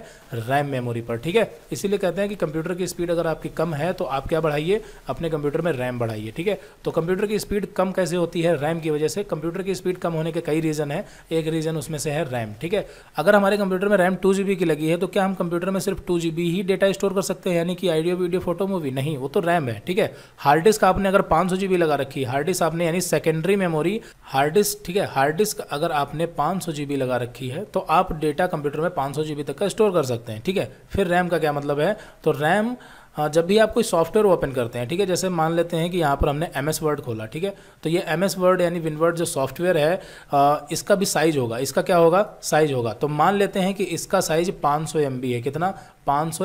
रैम मेमोरी पर ठीक है इसीलिए कहते हैं कि कंप्यूटर की स्पीड अगर आपकी कम है तो आप क्या बढ़ाइए अपने कंप्यूटर में रैम बढ़ाइए ठीक है तो कंप्यूटर की स्पीड कम कैसे होती है रैम की वजह से कंप्यूटर की स्पीड कम होने के कई रीज़न है एक रीज़न उसमें से है रैम ठीक है अगर हमारे कंप्यूटर में रैम टू की लगी है तो क्या हम कंप्यूटर में सिर्फ टू ही डेटा स्टोर कर सकते हैं यानी कि आइडियो वीडियो फोटो मूवी नहीं वो तो रैम है ठीक है हार्ड डिस्क आपने अगर पाँच लगा रखी हार्ड डिस्क आपने यानी सेकेंडरी मेमोरी हार्ड डिस्क ठीक है हार्ड डिस्क अगर आपने पाँच लगा रखी है तो आप डेटा कंप्यूटर में पाँच तक का स्टोर कर सकते हैं ठीक है फिर रैम का क्या मतलब है तो रैम हाँ जब भी आप कोई सॉफ्टवेयर ओपन करते हैं ठीक है जैसे मान लेते हैं कि यहाँ पर हमने एम एस वर्ड खोला ठीक है तो ये एम एस वर्ड यानी विनवर्ड जो सॉफ्टवेयर है आ, इसका भी साइज होगा इसका क्या होगा साइज होगा तो मान लेते हैं कि इसका साइज 500 सौ है कितना 500 सौ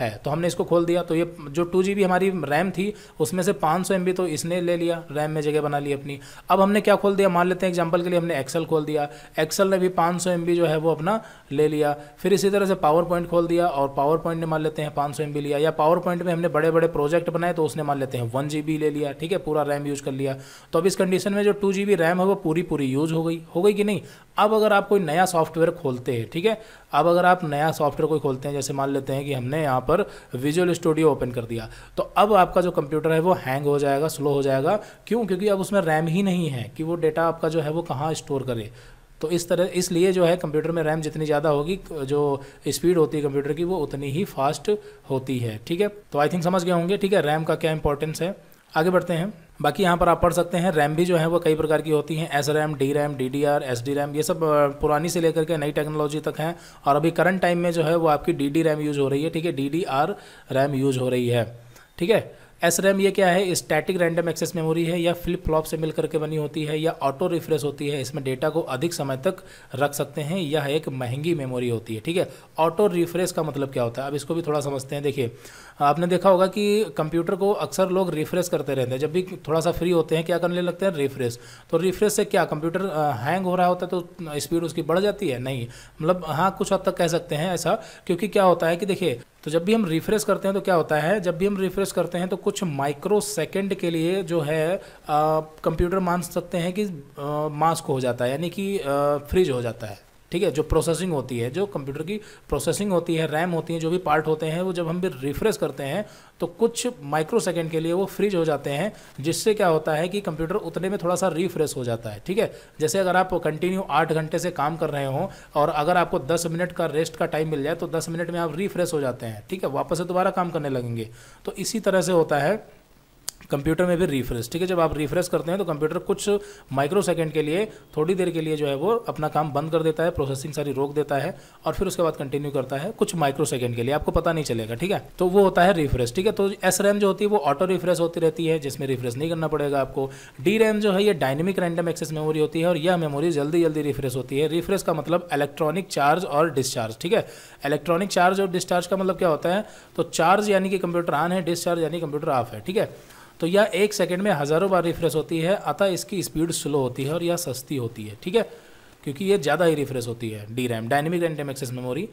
है तो हमने इसको खोल दिया तो ये जो टू जी हमारी रैम थी उसमें से पाँच सौ एम तो इसने ले लिया रैम में जगह बना ली अपनी अब हमने क्या खोल दिया मान लेते हैं एग्जाम्पल के लिए हमने एक्सेल खोल दिया एक्सेल ने भी पाँच सौ जो है वो अपना ले लिया फिर इसी तरह से पावर पॉइंट खोल दिया और पावर पॉइंट ने मान लेते हैं पाँच सौ लिया या पावर पॉइंट में हमने बड़े बड़े प्रोजेक्ट बनाए तो उसने मान लेते हैं वन ले लिया ठीक है पूरा रैम यूज़ कर लिया तो अब इस कंडीशन में जो टू रैम है वो पूरी पूरी यूज़ हो गई हो गई कि नहीं अब अगर आप कोई नया सॉफ्टवेयर खोलते हैं ठीक है अब अगर आप नया सॉफ्टवेयर कोई खोलते हैं जैसे मान लेते हैं कि हमने यहाँ पर विजुअल स्टूडियो ओपन कर दिया तो अब आपका जो कंप्यूटर है वो हैंग हो जाएगा स्लो हो जाएगा क्यों क्योंकि अब उसमें रैम ही नहीं है कि वो डेटा आपका जो है वो कहाँ स्टोर करे तो इस तरह इसलिए जो है कंप्यूटर में रैम जितनी ज़्यादा होगी जो स्पीड होती है कंप्यूटर की वो उतनी ही फास्ट होती है ठीक है तो आई थिंक समझ गए होंगे ठीक है रैम का क्या इंपॉर्टेंस है आगे बढ़ते हैं बाकी यहाँ पर आप पढ़ सकते हैं रैम भी जो है वो कई प्रकार की होती हैं S RAM D RAM D D R S D RAM ये सब पुरानी से लेकर के नई टेक्नोलॉजी तक हैं और अभी करंट टाइम में जो है वो आपकी डी डी रैम यूज़ हो रही है ठीक है D D R RAM use हो रही है ठीक है एस रैम ये क्या है स्टैटिक रैंडम एक्सेस मेमोरी है या फ्लिप फ्लॉप से मिल करके बनी होती है या ऑटो रिफ्रेश होती है इसमें डेटा को अधिक समय तक रख सकते हैं यह एक महंगी मेमोरी होती है ठीक है ऑटो रिफ्रेश का मतलब क्या होता है अब इसको भी थोड़ा समझते हैं देखिए आपने देखा होगा कि कंप्यूटर को अक्सर लोग रिफ्रेश करते रहते हैं जब भी थोड़ा सा फ्री होते हैं क्या करने लगते हैं रिफ्रेश तो रिफ्रेश से क्या कंप्यूटर हैंग हो रहा होता है तो स्पीड उसकी बढ़ जाती है नहीं मतलब हाँ कुछ हद तक कह सकते हैं ऐसा क्योंकि क्या होता है कि देखिए तो जब भी हम रिफ्रेश करते हैं तो क्या होता है जब भी हम रिफ्रेश करते हैं तो कुछ माइक्रो सेकेंड के लिए जो है कंप्यूटर मान सकते हैं कि मास्क हो जाता है यानी कि फ्रिज हो जाता है ठीक है जो प्रोसेसिंग होती है जो कंप्यूटर की प्रोसेसिंग होती है रैम होती है जो भी पार्ट होते हैं वो जब हम भी रिफ्रेश करते हैं तो कुछ माइक्रो सेकेंड के लिए वो फ्रीज हो जाते हैं जिससे क्या होता है कि कंप्यूटर उतने में थोड़ा सा रिफ्रेश हो जाता है ठीक है जैसे अगर आप कंटिन्यू आठ घंटे से काम कर रहे हो और अगर आपको दस मिनट का रेस्ट का टाइम मिल जाए तो दस मिनट में आप रिफ्रेश हो जाते हैं ठीक है वापस से दोबारा काम करने लगेंगे तो इसी तरह से होता है कंप्यूटर में भी रिफ्रेश ठीक है जब आप रिफ्रेश करते हैं तो कंप्यूटर कुछ माइक्रो सेकेंड के लिए थोड़ी देर के लिए जो है वो अपना काम बंद कर देता है प्रोसेसिंग सारी रोक देता है और फिर उसके बाद कंटिन्यू करता है कुछ माइक्रो सेकेंड के लिए आपको पता नहीं चलेगा ठीक है तो वो होता है रिफ्रेश ठीक है तो एस रैम जो होती है वो ऑटो रिफ्रेश होती रहती है जिसमें रिफ्रेश नहीं करना पड़ेगा आपको डी रैम जो है ये डायनेमिक रैंडम एक्सेस मेमोरी होती है और यह मेमोरी जल्दी जल्दी रिफ्रेश होती है रिफ्रेश का मतलब इलेक्ट्रॉनिक चार्ज और डिस्चार्ज ठीक है इलेक्ट्रॉनिक चार्ज और डिस्चार्ज का मतलब क्या होता है तो चार्ज यानी कि कंप्यूटर ऑन है डिस्चार्ज यानी कंप्यूटर ऑफ है ठीक है तो यह एक सेकेंड में हज़ारों बार रिफ्रेश होती है अतः इसकी स्पीड स्लो होती है और यह सस्ती होती है ठीक है क्योंकि ये ज़्यादा ही रिफ्रेश होती है D RAM dynamic random access memory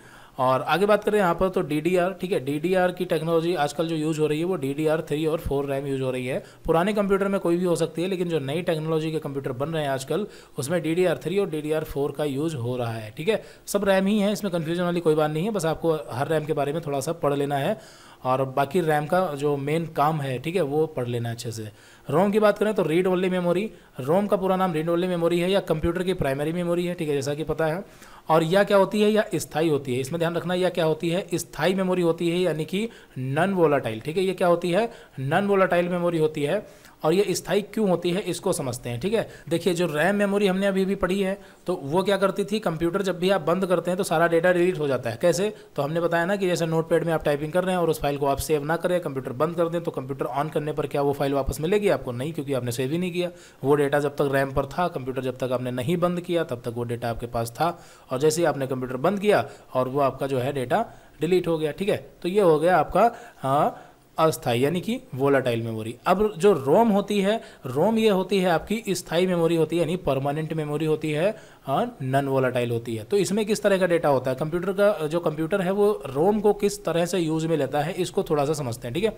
और आगे बात करें यहाँ पर तो डी ठीक है डी की टेक्नोलॉजी आजकल जो यूज़ हो रही है वो डी डी आर थ्री और फोर रैम यूज़ हो रही है पुराने कंप्यूटर में कोई भी हो सकती है लेकिन जो नई टेक्नोलॉजी के कंप्यूटर बन रहे हैं आजकल उसमें डी डी आर थ्री और डी डी आर फोर का यूज़ हो रहा है ठीक है सब रैम ही है इसमें कन्फ्यूजन वाली कोई बात नहीं है बस आपको हर रैम के बारे में थोड़ा सा पढ़ लेना है और बाकी रैम का जो मेन काम है ठीक है वो पढ़ लेना अच्छे से रोम की बात करें तो रीड ओनली मेमोरी रोम का पूरा नाम रीड ओनली मेमोरी है या कंप्यूटर की प्राइमरी मेमोरी है ठीक है जैसा कि पता है और यह क्या होती है या स्थाई होती है इसमें ध्यान रखना यह क्या होती है स्थाई मेमोरी होती है यानी कि नन वोलाटाइल ठीक है यह क्या होती है नन वोलाटाइल मेमोरी होती है और ये स्थाई क्यों होती है इसको समझते हैं ठीक है देखिए जो रैम मेमोरी हमने अभी भी पढ़ी है तो वो क्या करती थी कंप्यूटर जब भी आप बंद करते हैं तो सारा डेटा डिलीट हो जाता है कैसे तो हमने बताया ना कि जैसे नोटपैड में आप टाइपिंग कर रहे हैं और उस फाइल को आप सेव ना करें कंप्यूटर बंद कर दें तो कंप्यूटर ऑन करने पर क्या वो फाइल वापस मिलेगी आपको नहीं क्योंकि आपने सेव ही नहीं किया वो डेटा जब तक रैम पर था कंप्यूटर जब तक आपने नहीं बंद किया तब तक वो डेटा आपके पास था और और जैसे ही आपने कंप्यूटर बंद किया और वो आपका जो है डेटा डिलीट हो गया ठीक है तो ये हो गया आपका हाँ, अस्थाई यानी कि वोलाटाइल मेमोरी अब जो रोम होती है रोम ये होती है आपकी स्थाई मेमोरी होती है यानी परमानेंट मेमोरी होती है नॉन वोलाटाइल होती है तो इसमें किस तरह का डेटा होता है कंप्यूटर का जो कंप्यूटर है वो रोम को किस तरह से यूज़ में लेता है इसको थोड़ा सा समझते हैं ठीक है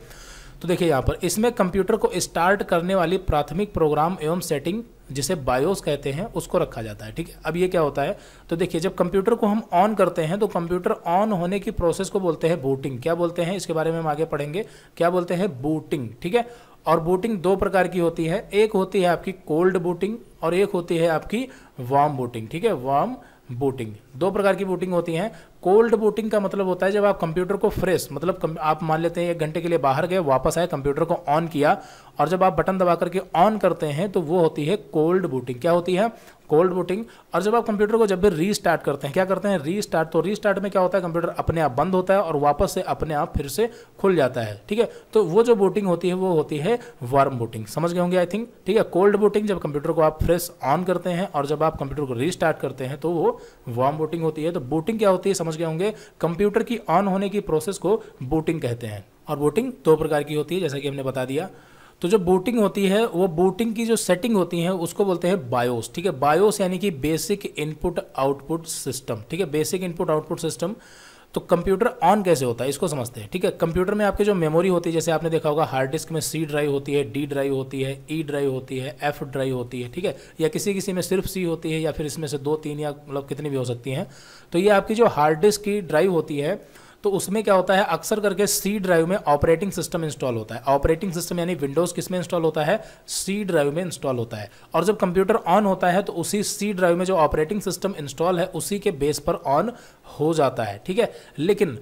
तो देखिए यहाँ पर इसमें कंप्यूटर को स्टार्ट करने वाली प्राथमिक प्रोग्राम एवं सेटिंग जिसे बायोस कहते हैं उसको रखा जाता है ठीक है अब ये क्या होता है तो देखिए जब कंप्यूटर को हम ऑन करते हैं तो कंप्यूटर ऑन होने की प्रोसेस को बोलते हैं बूटिंग क्या बोलते हैं इसके बारे में हम आगे पढ़ेंगे क्या बोलते हैं बूटिंग ठीक है और बूटिंग दो प्रकार की होती है एक होती है आपकी कोल्ड बूटिंग और एक होती है आपकी वार्म बूटिंग ठीक है वार्म बूटिंग दो प्रकार की बूटिंग होती हैं कोल्ड बूटिंग का मतलब होता है जब आप कंप्यूटर को फ्रेश मतलब आप मान लेते हैं एक घंटे के लिए बाहर गए वापस आए कंप्यूटर को ऑन किया और जब आप बटन दबा करके ऑन करते हैं तो वो होती है कोल्ड बूटिंग क्या होती है कोल्ड बूटिंग और जब आप कंप्यूटर को जब भी रीस्टार्ट करते हैं क्या करते हैं रीस्टार्ट तो रीस्टार्ट में क्या होता है कंप्यूटर अपने आप बंद होता है और वापस से अपने आप फिर से खुल जाता है ठीक है तो वो जो बूटिंग होती है वो होती है वार्म बूटिंग समझ गए होंगे आई थिंक ठीक है कोल्ड बूटिंग जब कंप्यूटर को आप फ्रेश ऑन करते हैं और जब आप कंप्यूटर को रीस्टार्ट करते हैं तो वो वार्म बूटिंग होती है तो बूटिंग क्या होती है समझ गए होंगे कंप्यूटर की ऑन होने की प्रोसेस को बूटिंग कहते हैं और बोटिंग दो प्रकार की होती है जैसा कि हमने बता दिया तो जो बूटिंग होती है वो बूटिंग की जो सेटिंग होती है उसको बोलते हैं बायोस ठीक है बायोस यानी कि बेसिक इनपुट आउटपुट सिस्टम ठीक है बेसिक इनपुट आउटपुट सिस्टम तो कंप्यूटर ऑन कैसे होता है इसको समझते हैं ठीक है कंप्यूटर में आपके जो मेमोरी होती है जैसे आपने देखा होगा हार्ड डिस्क में सी ड्राइव होती है डी ड्राइव होती है ई e ड्राइव होती है एफ ड्राइव होती है ठीक है या किसी किसी में सिर्फ सी होती है या फिर इसमें से दो तीन या मतलब कितनी भी हो सकती हैं तो ये आपकी जो हार्ड डिस्क की ड्राइव होती है तो उसमें क्या होता है अक्सर करके सी ड्राइव में ऑपरेटिंग सिस्टम इंस्टॉल होता है ऑपरेटिंग सिस्टम यानी विंडोज़ किस में इंस्टॉल होता है सी ड्राइव में इंस्टॉल होता है और जब कंप्यूटर ऑन होता है तो उसी सी ड्राइव में जो ऑपरेटिंग सिस्टम इंस्टॉल है उसी के बेस पर ऑन हो जाता है ठीक है लेकिन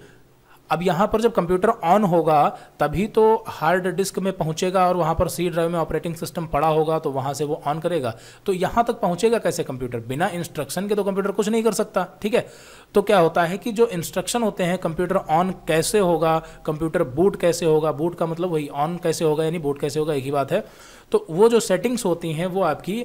अब यहाँ पर जब कंप्यूटर ऑन होगा तभी तो हार्ड डिस्क में पहुँचेगा और वहाँ पर सी ड्राइव में ऑपरेटिंग सिस्टम पड़ा होगा तो वहाँ से वो ऑन करेगा तो यहाँ तक पहुँचेगा कैसे कंप्यूटर बिना इंस्ट्रक्शन के तो कंप्यूटर कुछ नहीं कर सकता ठीक है तो क्या होता है कि जो इंस्ट्रक्शन होते हैं कंप्यूटर ऑन कैसे होगा कंप्यूटर बूट कैसे होगा बूट का मतलब वही ऑन कैसे होगा यानी बूट कैसे होगा एक ही बात है तो वो जो सेटिंग्स होती हैं वो आपकी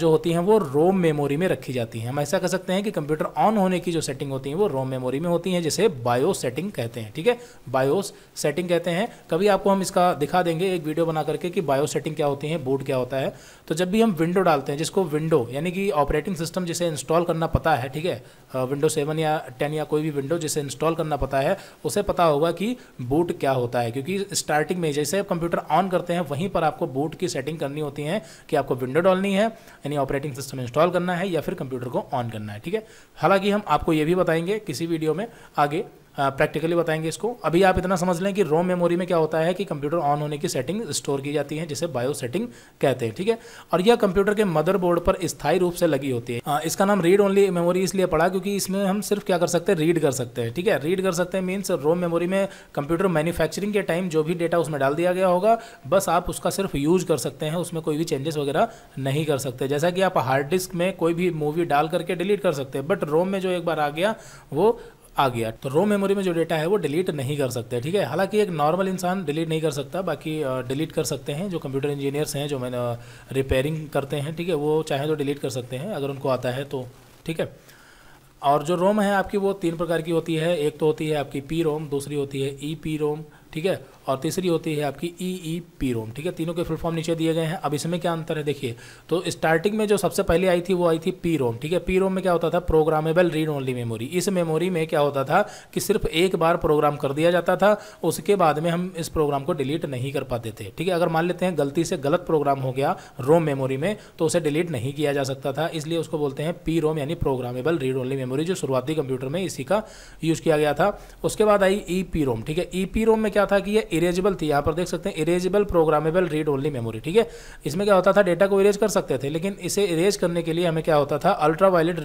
जो होती हैं वो रोम मेमोरी में रखी जाती हैं हम ऐसा कह सकते हैं कि कंप्यूटर ऑन होने की जो सेटिंग होती हैं वो रोम मेमोरी में होती हैं जिसे बायो सेटिंग कहते हैं ठीक है बायोस सेटिंग कहते हैं कभी आपको हम इसका दिखा देंगे एक वीडियो बना करके कि बायो सेटिंग क्या होती है बूट क्या होता है तो जब भी हम विंडो डालते हैं जिसको विंडो यानी कि ऑपरेटिंग सिस्टम जिसे इंस्टॉल करना पता है ठीक है विंडो सेवन या टेन या कोई भी विंडो जिसे इंस्टॉल करना पता है उसे पता होगा कि बूट क्या होता है क्योंकि स्टार्टिंग में जैसे आप कंप्यूटर ऑन करते हैं वहीं पर आपको बूट की सेटिंग करनी होती है कि आपको विंडो डालनी है यानी ऑपरेटिंग सिस्टम इंस्टॉल करना है या फिर कंप्यूटर को ऑन करना है ठीक है हालांकि हम आपको ये भी बताएंगे किसी वीडियो में आगे प्रैक्टिकली बताएंगे इसको अभी आप इतना समझ लें कि रोम मेमोरी में क्या होता है कि कंप्यूटर ऑन होने की सेटिंग स्टोर की जाती है जिसे बायो सेटिंग कहते हैं ठीक है और यह कंप्यूटर के मदरबोर्ड पर स्थायी रूप से लगी होती है इसका नाम रीड ओनली मेमोरी इसलिए पड़ा क्योंकि इसमें हम सिर्फ क्या कर सकते हैं रीड कर सकते हैं ठीक है रीड कर सकते हैं मीन्स रोम मेमोरी में कंप्यूटर मैन्युफैक्चरिंग के टाइम जो भी डेटा उसमें डाल दिया गया होगा बस आप उसका सिर्फ यूज कर सकते हैं उसमें कोई भी चेंजेस वगैरह नहीं कर सकते जैसा कि आप हार्ड डिस्क में कोई भी मूवी डाल करके डिलीट कर सकते हैं बट रोम में जो एक बार आ गया वो आ गया तो रोम मेमोरी में जो डेटा है वो डिलीट नहीं कर सकते ठीक है हालांकि एक नॉर्मल इंसान डिलीट नहीं कर सकता बाकी डिलीट कर सकते हैं जो कंप्यूटर इंजीनियर्स हैं जो मैंने रिपेयरिंग करते हैं ठीक है वो चाहे तो डिलीट कर सकते हैं अगर उनको आता है तो ठीक है और जो रोम है आपकी वो तीन प्रकार की होती है एक तो होती है आपकी पी रोम दूसरी होती है ई पी रोम ठीक है और तीसरी होती है आपकी ई ई पी रोम ठीक है तीनों के फुल फॉर्म नीचे दिए गए हैं अब इसमें क्या अंतर है देखिए तो स्टार्टिंग में जो सबसे पहले आई थी वो आई थी पी रोम ठीक है पी रोम में क्या होता था प्रोग्रामेबल रीड ओनली मेमोरी इस मेमोरी में क्या होता था कि सिर्फ एक बार प्रोग्राम कर दिया जाता था उसके बाद में हम इस प्रोग्राम को डिलीट नहीं कर पाते थे ठीक है अगर मान लेते हैं गलती से गलत प्रोग्राम हो गया रोम मेमोरी में तो उसे डिलीट नहीं किया जा सकता था इसलिए उसको बोलते हैं पी रोम यानी प्रोग्रामेबल रीड ओनली मेमोरी जो शुरुआती कंप्यूटर में इसी का यूज़ किया गया था उसके बाद आई ई पी रोम ठीक है ई पी रोम में क्या था कि ये इरेजेबल थी यहाँ पर देख सकते हैं erasable programmable read only memory ठीक है इसमें क्या होता था डेटा को इरेज कर सकते थे लेकिन इसे इरेज करने के लिए हमें क्या होता था अल्ट्रा वायलेट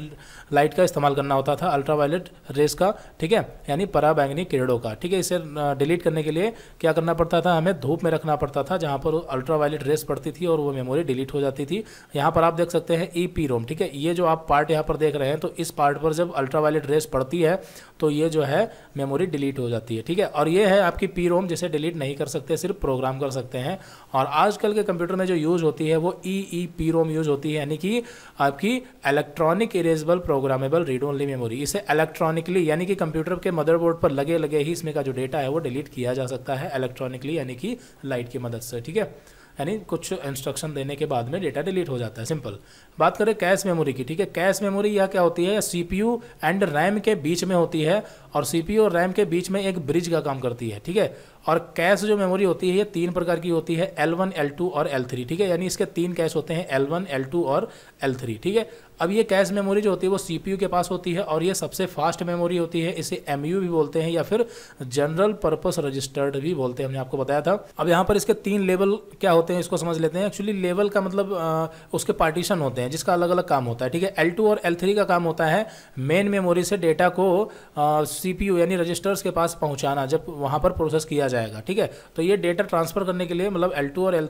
लाइट का इस्तेमाल करना होता था अल्ट्रा वायलेट रेस का ठीक है यानी पराबैंगनी किरणों का ठीक है इसे डिलीट करने के लिए क्या करना पड़ता था हमें धूप में रखना पड़ता था जहाँ पर अल्ट्रा वायलेट रेस पड़ती थी और वो मेमोरी डिलीट हो जाती थी यहाँ पर आप देख सकते हैं ई पी रोम ठीक है ये जो आप पार्ट यहाँ पर देख रहे हैं तो इस पार्ट पर जब अल्ट्रा वायलेट रेस पड़ती है तो ये जो है मेमोरी डिलीट हो जाती है ठीक है और ये है आपकी पी रोम जिसे डिलीट डिलीट नहीं कर सकते सिर्फ प्रोग्राम कर सकते हैं और आजकल के कंप्यूटर में जो यूज़ होती है वो ई ई पी रोम यूज़ होती है यानी कि आपकी electronic erasable programmable read only memory इसे इलेक्ट्रॉनिकली यानी कि कंप्यूटर के मदरबोर्ड पर लगे लगे ही इसमें का जो डेटा है वो डिलीट किया जा सकता है इलेक्ट्रॉनिकली यानी कि लाइट की मदद से ठीक है यानी कुछ इंस्ट्रक्शन देने के बाद में डेटा डिलीट हो जाता है सिंपल बात करें कैश मेमोरी की ठीक है कैश मेमोरी यह क्या होती है सीपीयू एंड रैम के बीच में होती है और सीपीयू और रैम के बीच में एक ब्रिज का काम करती है ठीक है और कैश जो मेमोरी होती है ये तीन प्रकार की होती है एल वन एल टू और एल थ्री ठीक है यानी इसके तीन कैश होते हैं एल वन एल टू और एल थ्री ठीक है अब ये कैश मेमोरी जो होती है वो सी के पास होती है और ये सबसे फास्ट मेमोरी होती है इसे एम भी बोलते हैं या फिर जनरल पर्पस रजिस्टर्ड भी बोलते हैं हमने आपको बताया था अब यहाँ पर इसके तीन लेवल क्या होते हैं इसको समझ लेते हैं एक्चुअली लेवल का मतलब आ, उसके पार्टीशन होते हैं जिसका अलग अलग काम होता है ठीक है एल और एल का, का काम होता है मेन मेमोरी से डेटा को सी यानी रजिस्टर्स के पास पहुँचाना जब वहाँ पर प्रोसेस किया जाएगा ठीक है तो ये डेटा ट्रांसफर करने के लिए मतलब एल और एल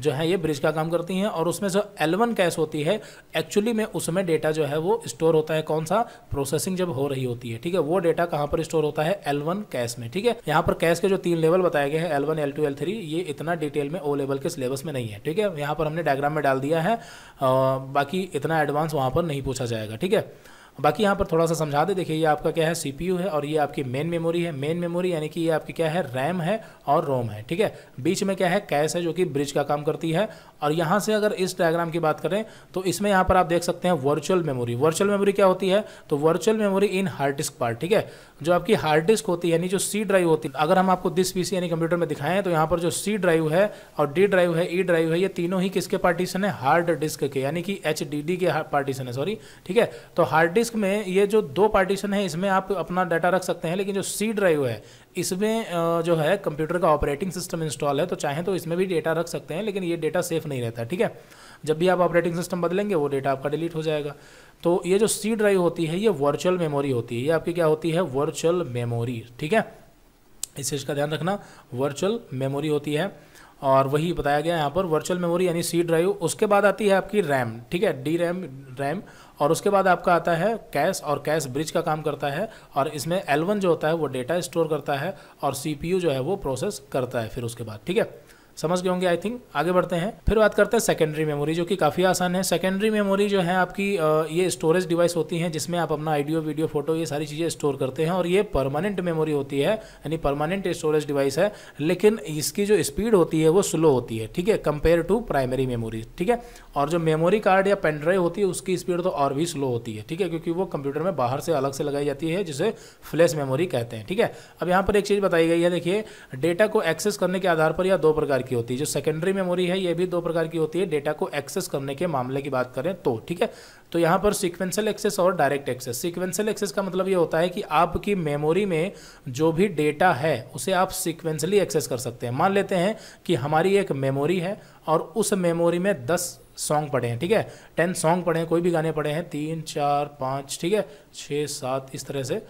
जो है ये ब्रिज का काम करती हैं और उसमें जो एल कैश होती है एक्चुअली में उसमें डेटा जो है वो स्टोर होता है कौन सा प्रोसेसिंग जब हो रही होती है ठीक है वो डेटा कहाँ पर स्टोर होता है एल कैश में ठीक है यहाँ पर कैश के जो तीन लेवल बताए गए हैं L one L two L three ये इतना डिटेल में ओ लेवल के सिलेबस में नहीं है ठीक है यहाँ पर हमने डायग्राम में डाल दिया है आ, बाकी इतना एडवांस वहाँ पर नहीं पूछा जाएगा ठीक है बाकी यहाँ पर थोड़ा सा समझा दे देखिए ये आपका क्या है सीपीयू है और ये आपकी मेन मेमोरी है मेन मेमोरी यानी कि ये आपकी क्या है रैम है और रोम है ठीक है बीच में क्या है कैश है जो कि ब्रिज का काम करती है और यहाँ से अगर इस डायग्राम की बात करें तो इसमें यहाँ पर आप देख सकते हैं वर्चुअल मेमोरी वर्चुअल मेमोरी क्या होती है तो virtual memory in hard disk part ठीक है जो आपकी हार्ड डिस्क होती है यानी जो सी ड्राइव होती है अगर हम आपको दिस पी यानी कंप्यूटर में दिखाएं तो यहाँ पर जो सी ड्राइव है और डी ड्राइव है ई e ड्राइव है ये तीनों ही किसके पार्टीशन है हार्ड डिस्क के यानी कि एच के पार्टीशन है सॉरी ठीक है तो हार्ड डिस्क में ये जो दो पार्टीशन है इसमें आप अपना डाटा रख सकते हैं लेकिन जो सी ड्राइव है इसमें जो है कंप्यूटर का ऑपरेटिंग सिस्टम इंस्टॉल है तो चाहें तो इसमें भी डेटा रख सकते हैं लेकिन ये डेटा सेफ नहीं रहता ठीक है जब भी आप ऑपरेटिंग सिस्टम बदलेंगे वो डेटा आपका डिलीट हो जाएगा तो ये जो सी ड्राइव होती है ये वर्चुअल मेमोरी होती है ये आपकी क्या होती है वर्चुअल मेमोरी ठीक है इस चीज़ का ध्यान रखना वर्चुअल मेमोरी होती है और वही बताया गया यहाँ पर वर्चुअल मेमोरी यानी सी ड्राइव उसके बाद आती है आपकी रैम ठीक है डी रैम रैम और उसके बाद आपका आता है कैश और कैश ब्रिज का काम करता है और इसमें एल जो होता है वो डेटा स्टोर करता है और सी जो है वो प्रोसेस करता है फिर उसके बाद ठीक है समझ गए होंगे आई थिंक आगे बढ़ते हैं फिर बात करते हैं सेकेंडरी मेमोरी जो कि काफ़ी आसान है सेकेंडरी मेमोरी जो है आपकी ये स्टोरेज डिवाइस होती है जिसमें आप अपना आइडियो वीडियो फोटो ये सारी चीज़ें स्टोर करते हैं और ये परमानेंट मेमोरी होती है यानी परमानेंट स्टोरेज डिवाइस है लेकिन इसकी जो स्पीड होती है वो स्लो होती है ठीक है कंपेयर टू प्राइमरी मेमोरी ठीक है और जो मेमोरी कार्ड या पेनड्राइव होती है उसकी स्पीड तो और भी स्लो होती है ठीक है क्योंकि वो कंप्यूटर में बाहर से अलग से लगाई जाती है जिसे फ्लैश मेमोरी कहते हैं ठीक है अब यहाँ पर एक चीज़ बताई गई है देखिए डेटा को एक्सेस करने के आधार पर या दो प्रकार की की होती है जो सेकेंडरी मेमोरी है ये भी दो प्रकार की होती है डेटा को एक्सेस करने के मामले की बात करें तो ठीक है तो यहाँ पर सिक्वेंसल एक्सेस और डायरेक्ट एक्सेस सिक्वेंसल एक्सेस का मतलब ये होता है कि आपकी मेमोरी में जो भी डेटा है उसे आप सिक्वेंसली एक्सेस कर सकते हैं मान लेते हैं कि हमारी एक मेमोरी है और उस मेमोरी में दस सॉन्ग पढ़े हैं ठीक है टेन सॉन्ग पढ़े हैं कोई भी गाने पढ़े हैं तीन चार पाँच ठीक है छः सात इस तरह से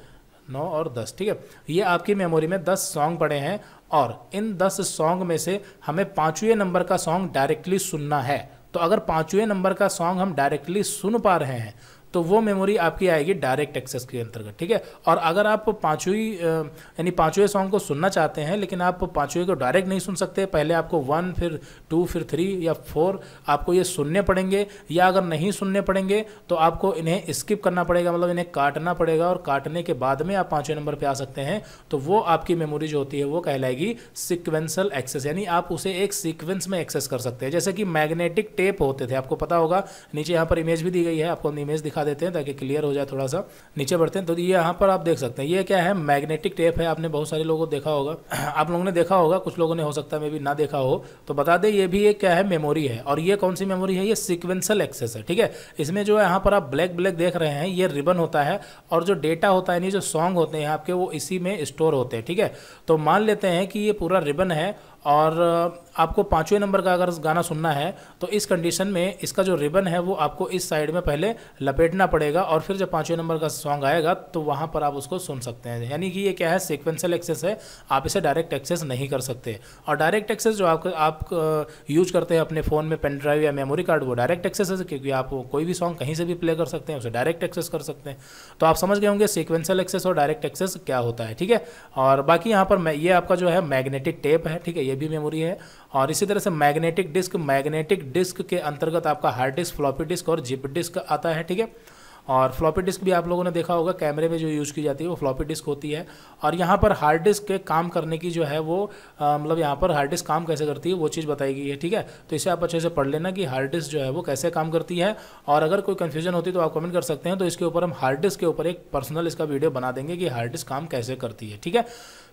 नौ और दस ठीक है ये आपकी मेमोरी में दस सॉन्ग पड़े हैं और इन दस सॉन्ग में से हमें पाँचवें नंबर का सॉन्ग डायरेक्टली सुनना है तो अगर पाँचवें नंबर का सॉन्ग हम डायरेक्टली सुन पा रहे हैं तो वो मेमोरी आपकी आएगी डायरेक्ट एक्सेस के अंतर्गत ठीक है और अगर आप पाँचवीं यानी पाँचवें सॉन्ग को सुनना चाहते हैं लेकिन आप पाँचवें को डायरेक्ट नहीं सुन सकते पहले आपको वन फिर टू फिर थ्री या फोर आपको ये सुनने पड़ेंगे या अगर नहीं सुनने पड़ेंगे तो आपको इन्हें स्किप करना पड़ेगा मतलब इन्हें काटना पड़ेगा और काटने के बाद में आप पाँचवें नंबर पर आ सकते हैं तो वो आपकी मेमोरी जो होती है वो कहलाएगी सिक्वेंसल एक्सेस यानी आप उसे एक सिक्वेंस में एक्सेस कर सकते हैं जैसे कि मैग्नेटिक टेप होते थे आपको पता होगा नीचे यहाँ पर इमेज भी दी गई है आपको इमेज दिखा दिखा देते हैं ताकि क्लियर हो जाए थोड़ा सा नीचे बढ़ते हैं तो ये यहाँ पर आप देख सकते हैं ये क्या है मैग्नेटिक टेप है आपने बहुत सारे लोगों को देखा होगा (clears throat) आप लोगों ने देखा होगा कुछ लोगों ने हो सकता है मे भी ना देखा हो तो बता दें ये भी एक क्या है मेमोरी है और ये कौन सी मेमोरी है ये सिक्वेंसल एक्सेस है ठीक है इसमें जो है यहाँ पर आप ब्लैक ब्लैक देख रहे हैं ये रिबन होता है और जो डेटा होता है यानी जो सॉन्ग होते हैं आपके वो इसी में स्टोर होते हैं ठीक है तो मान लेते हैं कि ये पूरा रिबन है और आपको पाँचवें नंबर का अगर गाना सुनना है तो इस कंडीशन में इसका जो रिबन है वो आपको इस साइड में पहले लपेटना पड़ेगा और फिर जब पाँचवें नंबर का सॉन्ग आएगा तो वहाँ पर आप उसको सुन सकते हैं यानी कि ये क्या है सिक्वेंसल एक्सेस है आप इसे डायरेक्ट एक्सेस नहीं कर सकते और डायरेक्ट एक्सेस जो आप, आप यूज़ करते हैं अपने फ़ोन में पेन ड्राइव या मेमोरी कार्ड वो डायरेक्ट एक्सेस है क्योंकि आप कोई भी सॉन्ग कहीं से भी प्ले कर सकते हैं उसे डायरेक्ट एक्सेस कर सकते हैं तो आप समझ गए होंगे सिक्वेंसल एक्सेस और डायरेक्ट एक्सेस क्या होता है ठीक है और बाकी यहाँ पर ये आपका जो है मैग्नेटिक टेप है ठीक है ये ये भी मेमोरी है और इसी तरह से मैग्नेटिक डिस्क मैग्नेटिक डिस्क के अंतर्गत आपका हार्ड डिस्क फ्लॉपी डिस्क और जिप डिस्क आता है ठीक है और फ्लॉपी डिस्क भी आप लोगों ने देखा होगा कैमरे में जो यूज़ की जाती है वो फ्लॉपी डिस्क होती है और यहाँ पर हार्ड डिस्क के काम करने की जो है वो मतलब यहाँ पर हार्ड डिस्क काम कैसे करती है वो चीज़ बताई गई है ठीक है तो इसे आप अच्छे से पढ़ लेना कि हार्ड डिस्क जो है वो कैसे काम करती है और अगर कोई कन्फ्यूजन होती तो आप कमेंट कर सकते हैं तो इसके ऊपर हम हार्ड डिस्क के ऊपर एक पर्सनल इसका वीडियो बना देंगे कि हार्ड डिस्क काम कैसे करती है ठीक है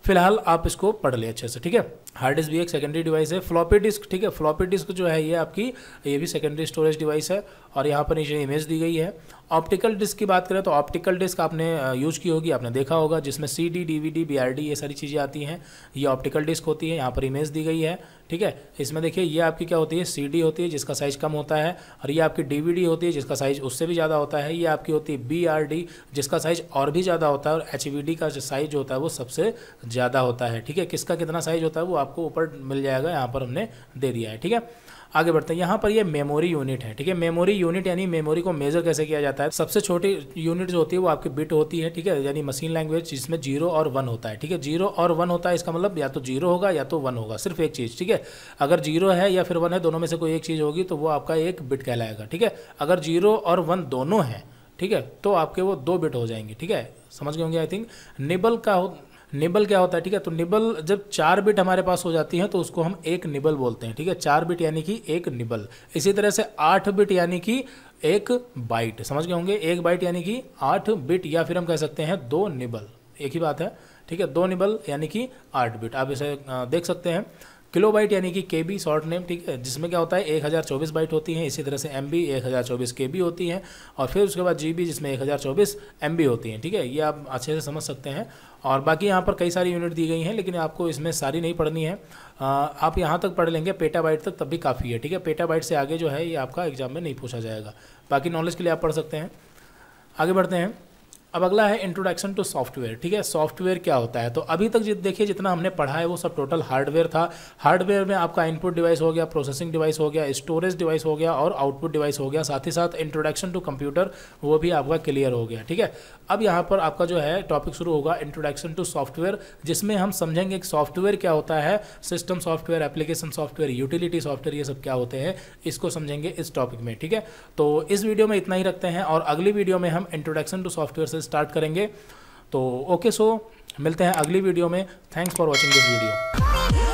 फिलहाल आप इसको पढ़ लें अच्छे से ठीक है हार्ड डिस्क भी एक सेकेंडरी डिवाइस है फ्लॉपी डिस्क ठीक है फ्लॉपी डिस्क जो है ये आपकी ये भी सेकेंडरी स्टोरेज डिवाइस है और यहाँ पर नीचे इमेज दी गई है ऑप्टिकल डिस्क की बात करें तो ऑप्टिकल डिस्क आपने यूज़ की होगी आपने देखा होगा जिसमें C D D V D B R D ये सारी चीज़ें आती हैं ये ऑप्टिकल डिस्क होती है यहाँ पर इमेज दी गई है ठीक है इसमें देखिए ये आपकी क्या होती है सी डी होती है जिसका साइज़ कम होता है और ये आपकी डी वी डी होती है जिसका साइज़ उससे भी ज़्यादा होता है ये आपकी होती है बी आर डी जिसका साइज़ और भी ज़्यादा होता है और एच वी डी का साइज़ होता है वो सबसे ज़्यादा होता है ठीक है किसका कितना साइज़ होता है वो आपको ऊपर मिल जाएगा यहाँ पर हमने दे दिया है ठीक है आगे बढ़ते हैं यहाँ पर ये मेमोरी यूनिट है ठीक है मेमोरी यूनिट यानी मेमोरी को मेजर कैसे किया जाता है सबसे छोटी यूनिट जो होती है वो आपकी बिट होती है ठीक है यानी मशीन लैंग्वेज जिसमें जीरो और वन होता है ठीक है जीरो और वन होता है इसका मतलब या तो जीरो होगा या तो वन होगा सिर्फ एक चीज़ ठीक है अगर जीरो है या फिर वन है दोनों में से कोई एक चीज़ होगी तो वो आपका एक बिट कहलाएगा ठीक है अगर जीरो और वन दोनों हैं ठीक है तो आपके वो दो बिट हो जाएंगे ठीक है समझ गए होंगे आई थिंक निबल का निबल क्या होता है ठीक है तो निबल जब चार बिट हमारे पास हो जाती है तो उसको हम एक निबल बोलते हैं ठीक है चार बिट यानी कि एक निबल इसी तरह से आठ बिट यानी कि एक बाइट समझ गए होंगे एक बाइट यानी कि आठ बिट या फिर हम कह सकते हैं दो निबल एक ही बात है ठीक है दो निबल यानी कि आठ बिट आप इसे देख सकते हैं किलो बाइट यानी कि के बी शॉर्ट नेम ठीक है जिसमें क्या होता है एक हज़ार चौबीस बाइट होती हैं इसी तरह से एम बी एक हज़ार चौबीस के बी होती हैं और फिर उसके बाद जी बी जिसमें एक हज़ार चौबीस एम बी होती हैं ठीक है ये आप अच्छे से समझ सकते हैं और बाकी यहाँ पर कई सारी यूनिट दी गई हैं लेकिन आपको इसमें सारी नहीं पढ़नी है आ, आप यहाँ तक पढ़ लेंगे पेटा बाइट तक तब भी काफ़ी है ठीक है पेटा बाइट से आगे जो है ये आपका एग्जाम में नहीं पूछा जाएगा बाकी नॉलेज के लिए आप पढ़ सकते हैं आगे बढ़ते हैं अब अगला है इंट्रोडक्शन टू सॉफ्टवेयर ठीक है सॉफ्टवेयर क्या होता है तो अभी तक देखिए जितना हमने पढ़ा है वो सब टोटल हार्डवेयर था हार्डवेयर में आपका इनपुट डिवाइस हो गया प्रोसेसिंग डिवाइस हो गया स्टोरेज डिवाइस हो गया और आउटपुट डिवाइस हो गया साथ ही साथ इंट्रोडक्शन टू कंप्यूटर वो भी आपका क्लियर हो गया ठीक है अब यहाँ पर आपका जो है टॉपिक शुरू होगा इंट्रोडक्शन टू सॉफ्टवेयर जिसमें हम समझेंगे एक सॉफ्टवेयर क्या होता है system software application software utility software ये सब क्या होते हैं इसको समझेंगे इस टॉपिक में ठीक है तो इस वीडियो में इतना ही रखते हैं और अगली वीडियो में हम इंट्रोडक्शन टू सॉफ्टवेयर से क्लासेस स्टार्ट करेंगे तो ओके सो मिलते हैं अगली वीडियो में thanks for watching this video